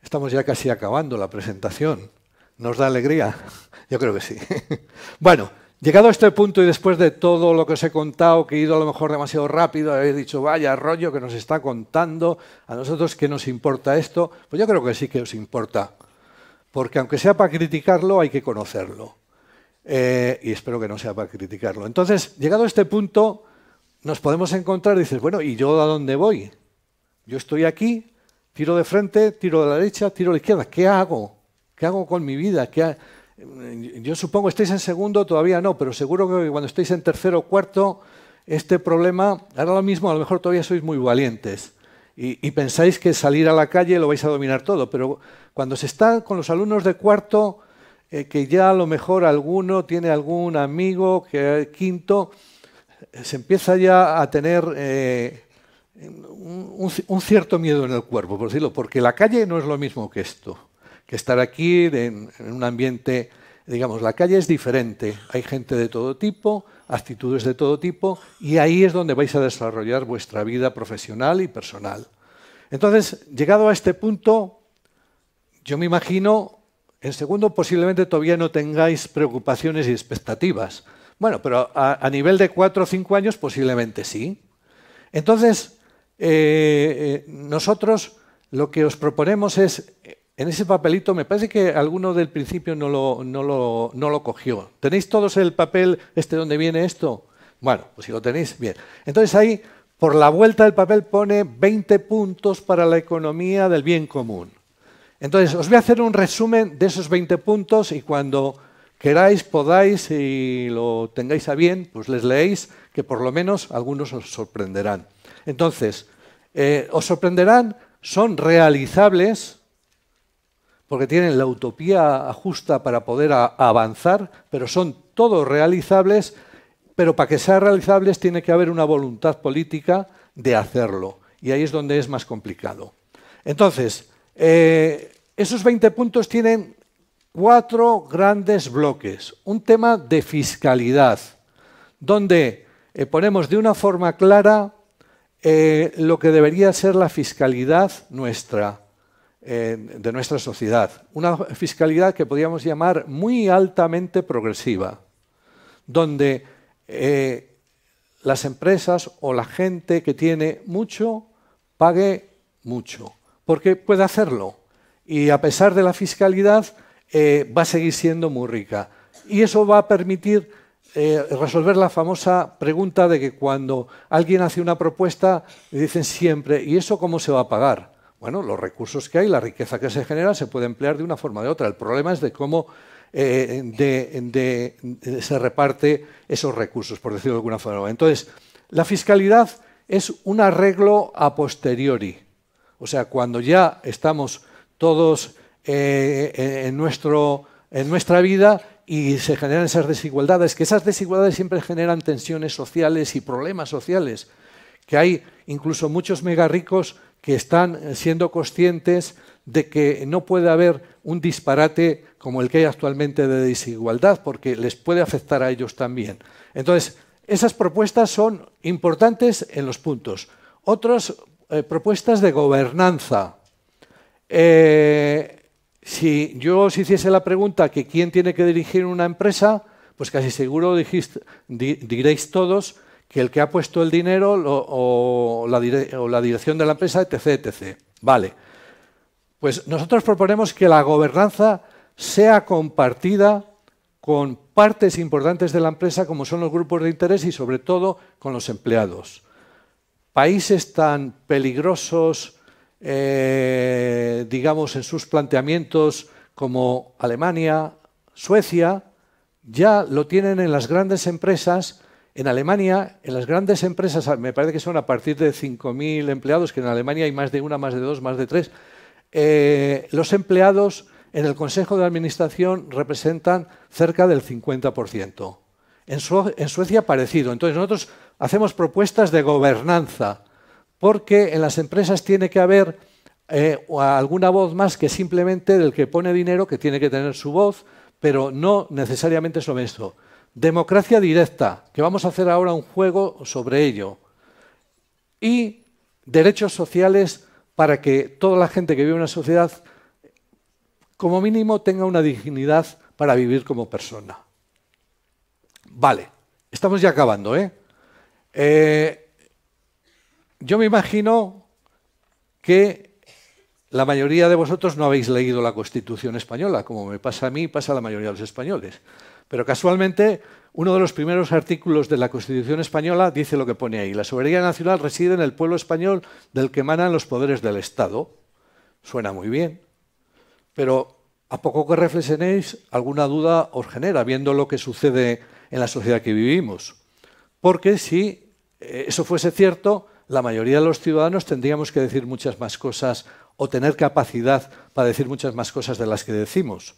estamos ya casi acabando la presentación. ¿Nos da alegría? Yo creo que sí. bueno. Llegado a este punto y después de todo lo que os he contado, que he ido a lo mejor demasiado rápido, he dicho, vaya rollo que nos está contando, a nosotros que nos importa esto, pues yo creo que sí que os importa, porque aunque sea para criticarlo, hay que conocerlo. Eh, y espero que no sea para criticarlo. Entonces, llegado a este punto, nos podemos encontrar y dices, bueno, ¿y yo a dónde voy? Yo estoy aquí, tiro de frente, tiro de la derecha, tiro de la izquierda, ¿qué hago? ¿Qué hago con mi vida? ¿Qué yo supongo, estáis en segundo, todavía no, pero seguro que cuando estéis en tercero o cuarto, este problema, ahora mismo a lo mejor todavía sois muy valientes y, pensáis que salir a la calle lo vais a dominar todo, pero cuando se está con los alumnos de cuarto, eh, que ya a lo mejor alguno tiene algún amigo, que quinto, eh, se empieza ya a tener eh, un, cierto miedo en el cuerpo, por decirlo, porque la calle no es lo mismo que esto que estar aquí en, un ambiente, digamos, la calle es diferente, hay gente de todo tipo, actitudes de todo tipo, y ahí es donde vais a desarrollar vuestra vida profesional y personal. Entonces, llegado a este punto, yo me imagino, en segundo, posiblemente todavía no tengáis preocupaciones y expectativas. Bueno, pero a, nivel de cuatro o cinco años, posiblemente sí. Entonces, eh, eh, nosotros lo que os proponemos es en ese papelito me parece que alguno del principio no lo, no lo, cogió. ¿Tenéis todos el papel este donde viene esto? Bueno, pues si lo tenéis, bien. Entonces ahí, por la vuelta del papel, pone 20 puntos para la economía del bien común. Entonces, os voy a hacer un resumen de esos 20 puntos y cuando queráis, podáis y lo tengáis a bien, pues les leéis, que por lo menos algunos os sorprenderán. Entonces, eh, os sorprenderán, son realizables, porque tienen la utopía justa para poder avanzar, pero son todos realizables, pero para que sean realizables tiene que haber una voluntad política de hacerlo. Y ahí es donde es más complicado. Entonces, eh, esos 20 puntos tienen cuatro grandes bloques. Un tema de fiscalidad, donde eh, ponemos de una forma clara eh, lo que debería ser la fiscalidad nuestra de nuestra sociedad. Una fiscalidad que podríamos llamar muy altamente progresiva, donde eh, las empresas o la gente que tiene mucho pague mucho, porque puede hacerlo. Y a pesar de la fiscalidad, eh, va a seguir siendo muy rica. Y eso va a permitir eh, resolver la famosa pregunta de que cuando alguien hace una propuesta, dicen siempre, ¿y eso cómo se va a pagar? Bueno, los recursos que hay, la riqueza que se genera, se puede emplear de una forma o de otra. El problema es de cómo eh, se reparte esos recursos, por decirlo de alguna forma. Entonces, la fiscalidad es un arreglo a posteriori. O sea, cuando ya estamos todos eh, eh, en, nuestro, en nuestra vida y se generan esas desigualdades, que esas desigualdades siempre generan tensiones sociales y problemas sociales, que hay incluso muchos mega ricos que están siendo conscientes de que no puede haber un disparate como el que hay actualmente de desigualdad, porque les puede afectar a ellos también. Entonces, esas propuestas son importantes en los puntos. Otras eh, propuestas de gobernanza. Eh, si yo os hiciese la pregunta que quién tiene que dirigir una empresa, pues casi seguro diréis todos que el que ha puesto el dinero o, la dirección de la empresa, etc., etc. Vale. Pues nosotros proponemos que la gobernanza sea compartida con partes importantes de la empresa, como son los grupos de interés y sobre todo con los empleados. Países tan peligrosos, eh, digamos, en sus planteamientos como Alemania, Suecia, ya lo tienen en las grandes empresas en Alemania, en las grandes empresas, me parece que son a partir de 5.000 empleados, que en Alemania hay más de una, más de dos, más de tres, eh, los empleados en el Consejo de Administración representan cerca del 50%. En, Suecia parecido. Entonces nosotros hacemos propuestas de gobernanza, porque en las empresas tiene que haber eh, alguna voz más que simplemente del que pone dinero, que tiene que tener su voz, pero no necesariamente sobre eso. Democracia directa, que vamos a hacer ahora un juego sobre ello. Y derechos sociales para que toda la gente que vive en una sociedad, como mínimo, tenga una dignidad para vivir como persona. Vale, estamos ya acabando. ¿eh? eh yo me imagino que la mayoría de vosotros no habéis leído la Constitución española, como me pasa a mí, pasa a la mayoría de los españoles. Pero casualmente, uno de los primeros artículos de la Constitución española dice lo que pone ahí. La soberanía nacional reside en el pueblo español del que emanan los poderes del Estado. Suena muy bien. Pero a poco que reflexionéis, alguna duda os genera viendo lo que sucede en la sociedad que vivimos. Porque si eh, eso fuese cierto, la mayoría de los ciudadanos tendríamos que decir muchas más cosas o tener capacidad para decir muchas más cosas de las que decimos.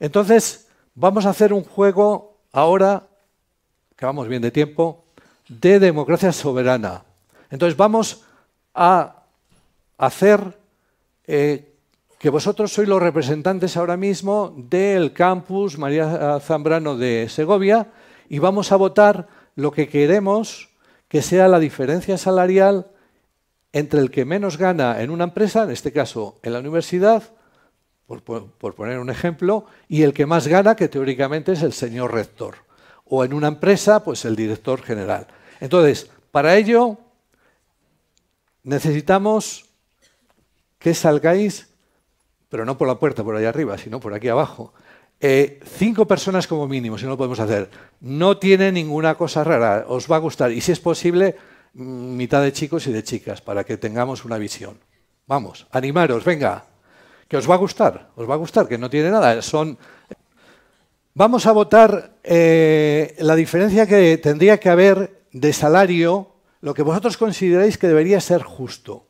Entonces, Vamos a hacer un juego ahora, que vamos bien de tiempo, de democracia soberana. Entonces vamos a hacer eh, que vosotros sois los representantes ahora mismo del campus María Zambrano de Segovia y vamos a votar lo que queremos que sea la diferencia salarial entre el que menos gana en una empresa, en este caso en la universidad, por, poner un ejemplo, y el que más gana, que teóricamente es el señor rector, o en una empresa, pues el director general. Entonces, para ello necesitamos que salgáis, pero no por la puerta, por allá arriba, sino por aquí abajo. Eh, cinco personas como mínimo, si no lo podemos hacer. No tiene ninguna cosa rara, os va a gustar. Y si es posible, mm, mitad de chicos y de chicas, para que tengamos una visión. Vamos, animaros, venga que os va a gustar, os va a gustar, que no tiene nada. Son... Vamos a votar eh, la diferencia que tendría que haber de salario, lo que vosotros consideráis que debería ser justo.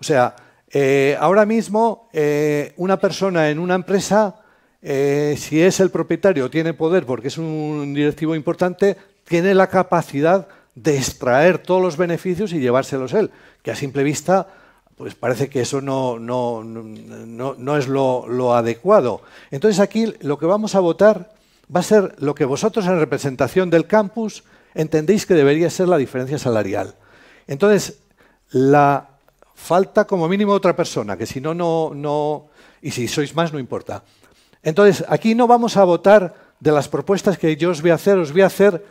O sea, eh, ahora mismo eh, una persona en una empresa, si es el propietario, tiene poder porque es un directivo importante, tiene la capacidad de extraer todos los beneficios y llevárselos él, que a simple vista pues parece que eso no, es lo, adecuado. Entonces aquí lo que vamos a votar va a ser lo que vosotros en representación del campus entendéis que debería ser la diferencia salarial. Entonces, la falta como mínimo otra persona, que si no, no, no, y si sois más no importa. Entonces, aquí no vamos a votar de las propuestas que yo os voy a hacer, os voy a hacer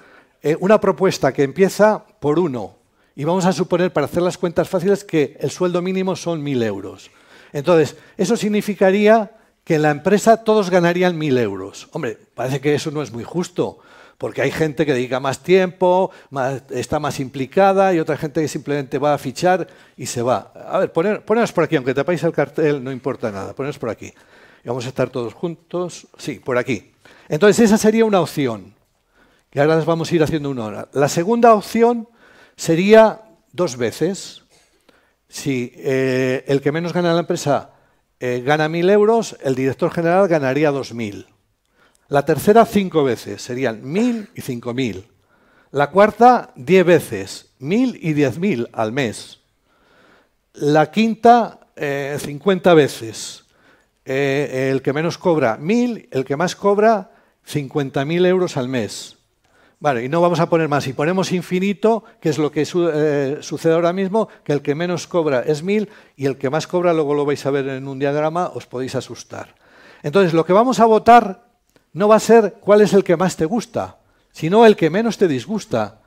eh, una propuesta que empieza por uno, y vamos a suponer, para hacer las cuentas fáciles, que el sueldo mínimo son 1.000 euros. Entonces, eso significaría que en la empresa todos ganarían 1.000 euros. Hombre, parece que eso no es muy justo, porque hay gente que dedica más tiempo, está más implicada y otra gente que simplemente va a fichar y se va. A ver, poneros por aquí, aunque tapáis el cartel, no importa nada, poneros por aquí. Y vamos a estar todos juntos, sí, por aquí. Entonces, esa sería una opción, que ahora las vamos a ir haciendo una hora. La segunda opción sería dos veces. Si eh, el que menos gana la empresa eh, gana 1.000 euros, el director general ganaría 2.000. La tercera, cinco veces, serían 1.000 y 5.000. La cuarta, diez veces, 1.000 y 10.000 al mes. La quinta, eh, cincuenta 50 veces. el que menos cobra, 1.000, el que más cobra, 50.000 euros al mes. Vale, y no vamos a poner más. Si ponemos infinito, que es lo que eh, sucede ahora mismo, que el que menos cobra es mil y el que más cobra, luego lo vais a ver en un diagrama, os podéis asustar. Entonces, lo que vamos a votar no va a ser cuál es el que más te gusta, sino el que menos te disgusta.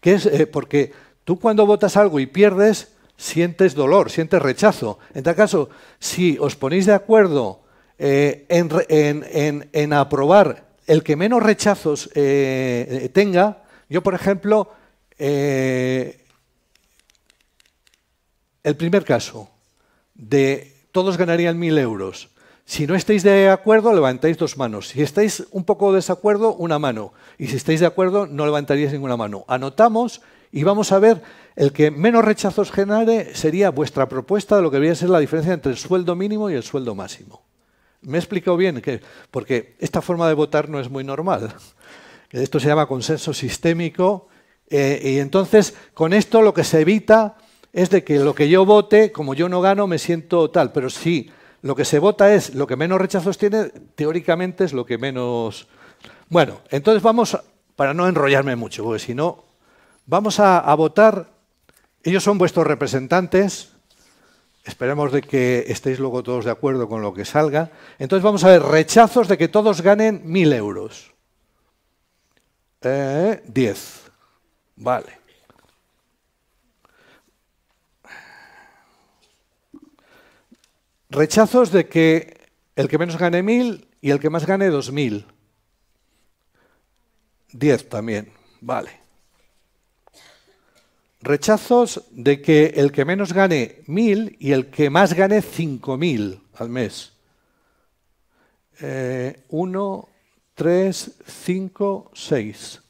Que es, eh, porque tú cuando votas algo y pierdes, sientes dolor, sientes rechazo. En tal caso, si os ponéis de acuerdo eh, en, en, en aprobar el que menos rechazos eh, eh, tenga, yo por ejemplo, eh, el primer caso de todos ganarían mil euros. Si no estáis de acuerdo, levantáis dos manos. Si estáis un poco de desacuerdo, una mano. Y si estáis de acuerdo, no levantaríais ninguna mano. Anotamos y vamos a ver, el que menos rechazos genere sería vuestra propuesta de lo que debería ser la diferencia entre el sueldo mínimo y el sueldo máximo. ¿Me he explicado bien? que Porque esta forma de votar no es muy normal. Esto se llama consenso sistémico eh, y entonces con esto lo que se evita es de que lo que yo vote, como yo no gano, me siento tal. Pero si lo que se vota es lo que menos rechazos tiene, teóricamente es lo que menos... Bueno, entonces vamos, para no enrollarme mucho, porque si no, vamos a votar. Ellos son vuestros representantes Esperemos de que estéis luego todos de acuerdo con lo que salga. Entonces vamos a ver, rechazos de que todos ganen mil euros. 10. Eh, vale. Rechazos de que el que menos gane mil y el que más gane 2.000. 10 también. Vale rechazos de que el que menos gane 1.000 y el que más gane 5.000 al mes. 1, 3, 5, 6.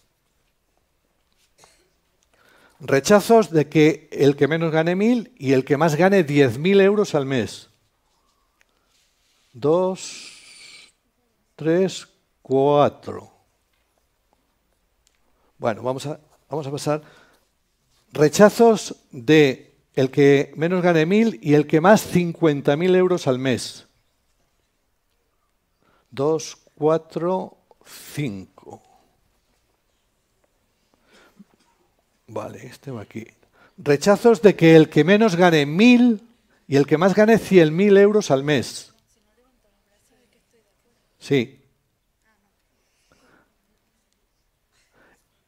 Rechazos de que el que menos gane 1.000 y el que más gane 10.000 euros al mes. 2, 3, 4. Bueno, vamos a, vamos a pasar Rechazos de el que menos gane 1.000 y el que más 50.000 euros al mes. 2, 4, 5. Vale, este va aquí. Rechazos de que el que menos gane 1.000 y el que más gane 100.000 euros al mes. Sí.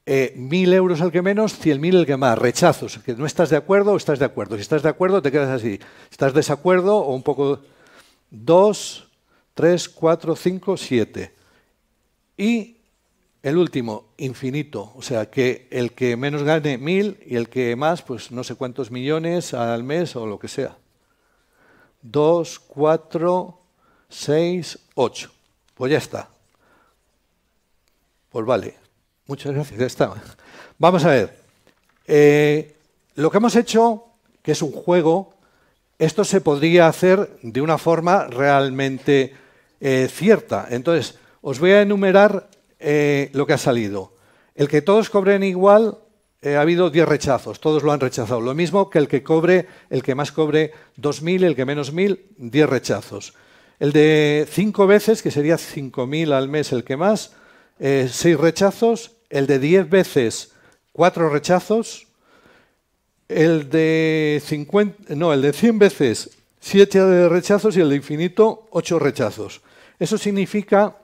Eh, mil euros al que menos, cien mil el que más, rechazos, que no estás de acuerdo o estás de acuerdo. Si estás de acuerdo, te quedas así. Estás desacuerdo o un poco... Dos, tres, cuatro, cinco, siete. Y el último, infinito. O sea, que el que menos gane mil y el que más, pues no sé cuántos millones al mes o lo que sea. Dos, cuatro, seis, ocho. Pues ya está. Pues vale. Muchas gracias, Vamos a ver. Eh, lo que hemos hecho, que es un juego, esto se podría hacer de una forma realmente eh, cierta. Entonces, os voy a enumerar eh, lo que ha salido. El que todos cobren igual, ha habido 10 rechazos, todos lo han rechazado. Lo mismo que el que cobre, el que más cobre 2.000, el que menos 1.000, 10 rechazos. El de 5 veces, que sería 5.000 al mes el que más, 6 rechazos el de 10 veces cuatro rechazos, el de 50, no, el de 100 veces siete rechazos y el de infinito ocho rechazos. Eso significa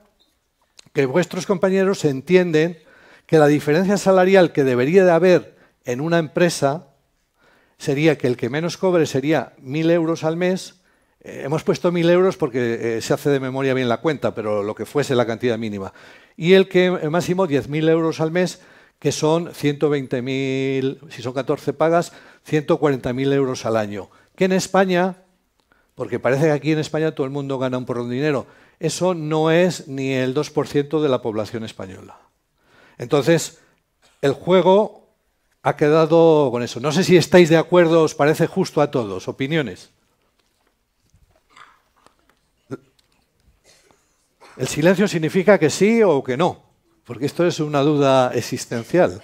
que vuestros compañeros entienden que la diferencia salarial que debería de haber en una empresa sería que el que menos cobre sería 1.000 euros al mes. Eh, hemos puesto 1.000 euros porque eh, se hace de memoria bien la cuenta, pero lo que fuese la cantidad mínima y el que máximo 10.000 euros al mes, que son 120.000, si son 14 pagas, 140.000 euros al año. Que en España, porque parece que aquí en España todo el mundo gana un porrón de dinero, eso no es ni el 2% de la población española. Entonces, el juego ha quedado con eso. No sé si estáis de acuerdo, os parece justo a todos. Opiniones. El silencio significa que sí o que no, porque esto es una duda existencial.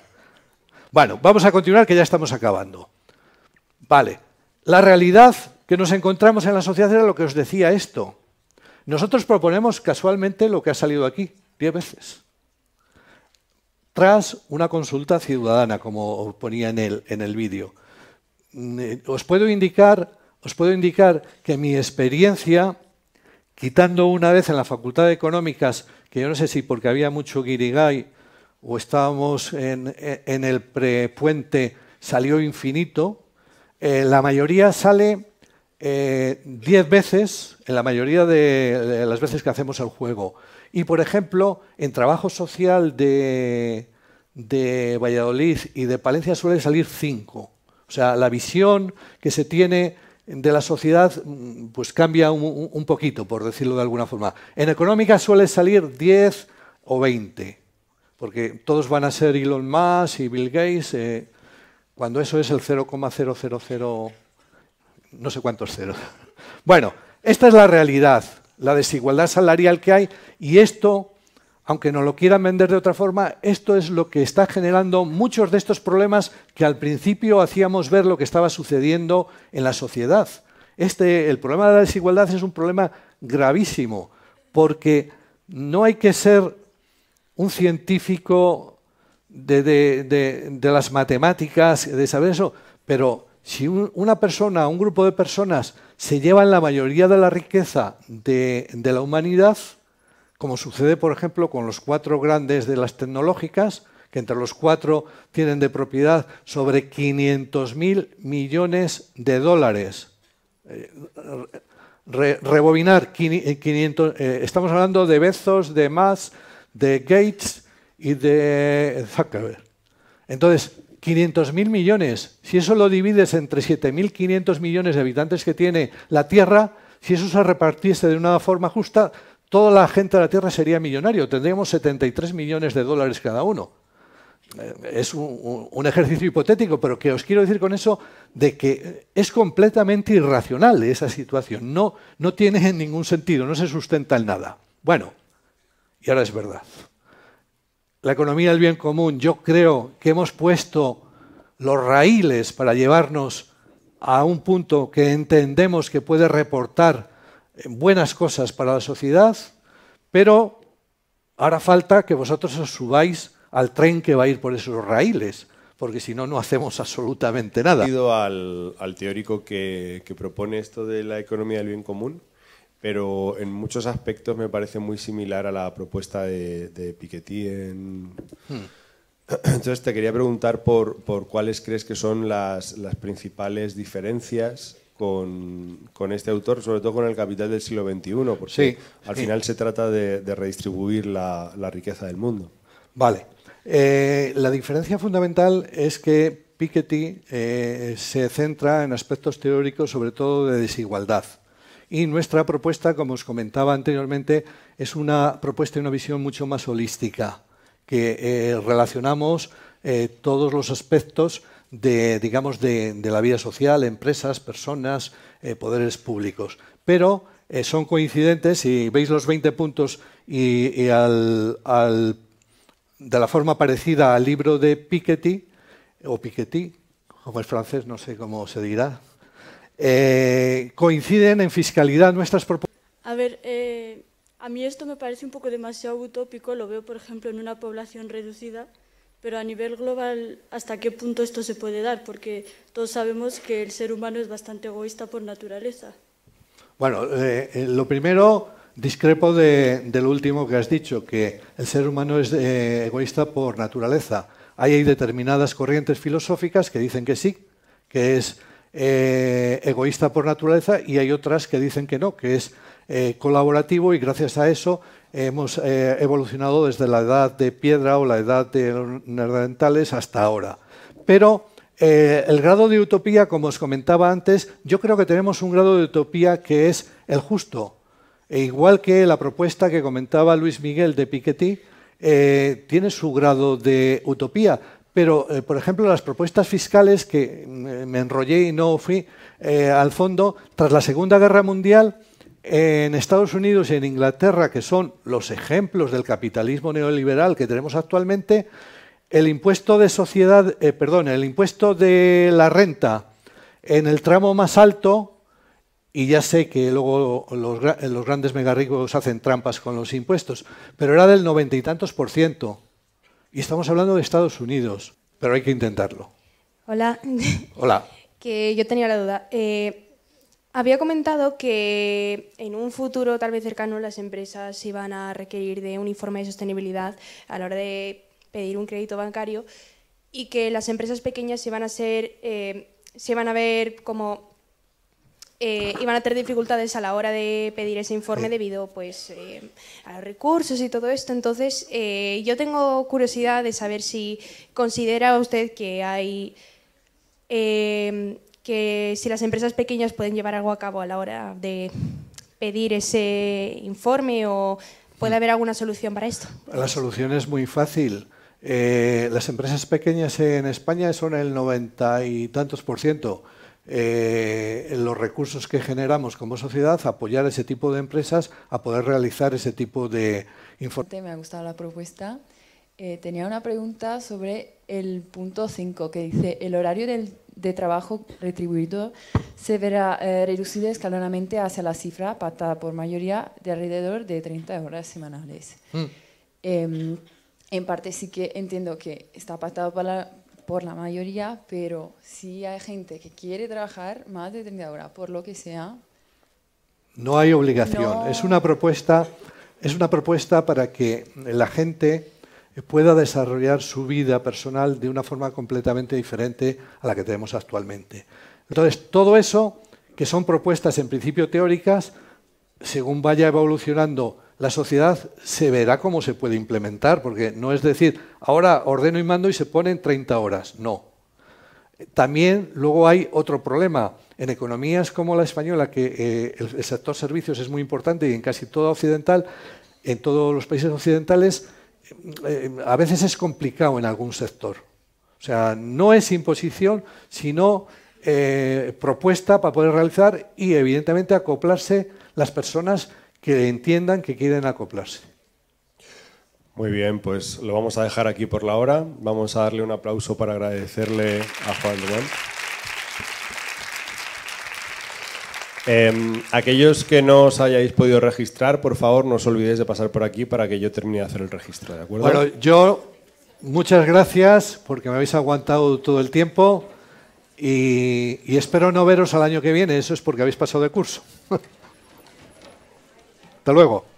Bueno, vamos a continuar que ya estamos acabando. Vale, la realidad que nos encontramos en la sociedad era lo que os decía esto. Nosotros proponemos casualmente lo que ha salido aquí, diez veces. Tras una consulta ciudadana, como ponía en el, en el vídeo. Mm, eh, os puedo indicar os puedo indicar que mi experiencia quitando una vez en la Facultad de Económicas, que yo no sé si porque había mucho guirigay o estábamos en, el prepuente, salió infinito, eh, la mayoría sale 10 eh, veces, en la mayoría de, las veces que hacemos el juego. Y, por ejemplo, en trabajo social de, de Valladolid y de Palencia suele salir cinco. O sea, la visión que se tiene de la sociedad mm, pues cambia un, poquito, por decirlo de alguna forma. En económica suele salir 10 o 20, porque todos van a ser Elon Musk y Bill Gates, eh, cuando eso es el 0,000, no sé cuántos ceros. Bueno, esta es la realidad, la desigualdad salarial que hay, y esto aunque no lo quieran vender de otra forma, esto es lo que está generando muchos de estos problemas que al principio hacíamos ver lo que estaba sucediendo en la sociedad. Este, el problema de la desigualdad es un problema gravísimo, porque no hay que ser un científico de, las matemáticas, de saber eso, pero si una persona, un grupo de personas se llevan la mayoría de la riqueza de la humanidad, como sucede, por ejemplo, con los cuatro grandes de las tecnológicas, que entre los cuatro tienen de propiedad sobre 500.000 millones de dólares. Eh, rebobinar 500, eh, eh, estamos hablando de Bezos, de Musk, de Gates y de Zuckerberg. Entonces, 500.000 millones, si eso lo divides entre 7.500 millones de habitantes que tiene la Tierra, si eso se repartiese de una forma justa, toda la gente de la Tierra sería millonario, tendríamos 73 millones de dólares cada uno. Eh, es un, ejercicio hipotético, pero que os quiero decir con eso de que eh, es completamente irracional esa situación. No, no tiene ningún sentido, no se sustenta en nada. Bueno, y ahora es verdad. La economía del bien común, yo creo que hemos puesto los raíles para llevarnos a un punto que entendemos que puede reportar buenas cosas para la sociedad, pero ahora falta que vosotros os subáis al tren que va a ir por esos raíles, porque si no, no hacemos absolutamente nada. He Al, al teórico que, propone esto de la economía del bien común, pero en muchos aspectos me parece muy similar a la propuesta de, de Piketty en... Hmm. Entonces te quería preguntar por, cuáles crees que son las, las principales diferencias con, este autor, sobre todo con el capital del siglo XXI, porque al final se trata de, redistribuir la, riqueza del mundo. Vale. Eh, la diferencia fundamental es que Piketty eh, se centra en aspectos teóricos, sobre todo de desigualdad. Y nuestra propuesta, como os comentaba anteriormente, es una propuesta y una visión mucho más holística, que eh, relacionamos todos los aspectos de, digamos, de, la vida social, empresas, personas, eh, poderes públicos. Pero eh, son coincidentes, si veis los 20 puntos y, al, al, de la forma parecida al libro de Piketty, o Piketty, como es francés, no sé cómo se dirá, eh, coinciden en fiscalidad nuestras propuestas. A ver, a mí esto me parece un poco demasiado utópico, lo veo, por ejemplo, en una población reducida pero a nivel global, ¿hasta qué punto esto se puede dar? Porque todos sabemos que el ser humano es bastante egoísta por naturaleza. Bueno, eh, eh, lo primero, discrepo de, último que has dicho, que el ser humano es eh, egoísta por naturaleza. Hay, determinadas corrientes filosóficas que dicen que sí, que es egoísta por naturaleza, y hay otras que dicen que no, que es colaborativo y gracias a eso hemos eh, evolucionado desde la edad de piedra o la edad de los neandertales hasta ahora. Pero eh, el grado de utopía, como os comentaba antes, yo creo que tenemos un grado de utopía que es el justo. E igual que la propuesta que comentaba Luis Miguel de Piketty, eh, tiene su grado de utopía. Pero, por ejemplo, las propuestas fiscales que mm, me enrollé y no fui al fondo, tras la Segunda Guerra Mundial, en Estados Unidos y en Inglaterra, que son los ejemplos del capitalismo neoliberal que tenemos actualmente, el impuesto de sociedad, eh, perdón, el impuesto de la renta en el tramo más alto, y ya sé que luego los, los grandes megarricos hacen trampas con los impuestos, pero era del noventa y tantos por ciento. Y estamos hablando de Estados Unidos, pero hay que intentarlo. Hola. Hola. que yo tenía la duda. Eh, había comentado que en un futuro tal vez cercano las empresas iban a requerir de un informe de sostenibilidad a la hora de pedir un crédito bancario y que las empresas pequeñas iban a ser, eh, a ver como eh, iban a tener dificultades a la hora de pedir ese informe debido pues, eh, a los recursos y todo esto. Entonces, yo tengo curiosidad de saber si considera usted que hay que si las empresas pequeñas pueden llevar algo a cabo a la hora de pedir ese informe o puede mm. haber alguna solución para esto. La solución es muy fácil. Eh, las empresas pequeñas en España son el noventa y tantos por ciento. Eh, en los recursos que generamos como sociedad, apoyar a ese tipo de empresas a poder realizar ese tipo de informes. Me ha gustado la propuesta. Eh, tenía una pregunta sobre el punto 5 que dice el horario del de trabajo retribuido se verá reducido eh, reducida escalonamente hacia la cifra pactada por mayoría de alrededor de 30 horas semanales. Mm. Em, en parte sí que entiendo que está pactado por la, por la mayoría, pero si hay gente que quiere trabajar más de 30 horas, por lo que sea. No hay obligación, es una propuesta... Es una propuesta para que la gente eh, pueda desarrollar su vida personal de una forma completamente diferente a la que tenemos actualmente. Entonces, todo eso, que son propuestas en principio teóricas, según vaya evolucionando la sociedad, se verá cómo se puede implementar, porque no es decir, ahora ordeno y mando y se ponen 30 horas, no. También luego hay otro problema. En economías como la española, que eh, el, sector servicios es muy importante y en casi todo occidental, en todos los países occidentales, eh, a veces es complicado en algún sector. O sea, no es imposición, sino eh, propuesta para poder realizar y, evidentemente, acoplarse las personas que entiendan que quieren acoplarse. Muy bien, pues lo vamos a dejar aquí por la hora. Vamos a darle un aplauso para agradecerle a Juan León. Em, aquellos que no os hayáis podido registrar, por favor, no os olvidéis de pasar por aquí para que yo termine de hacer el registro, ¿de acuerdo? Bueno, yo muchas gracias porque me habéis aguantado todo el tiempo y espero no veros al año que viene, eso es porque habéis pasado de curso. Hasta luego.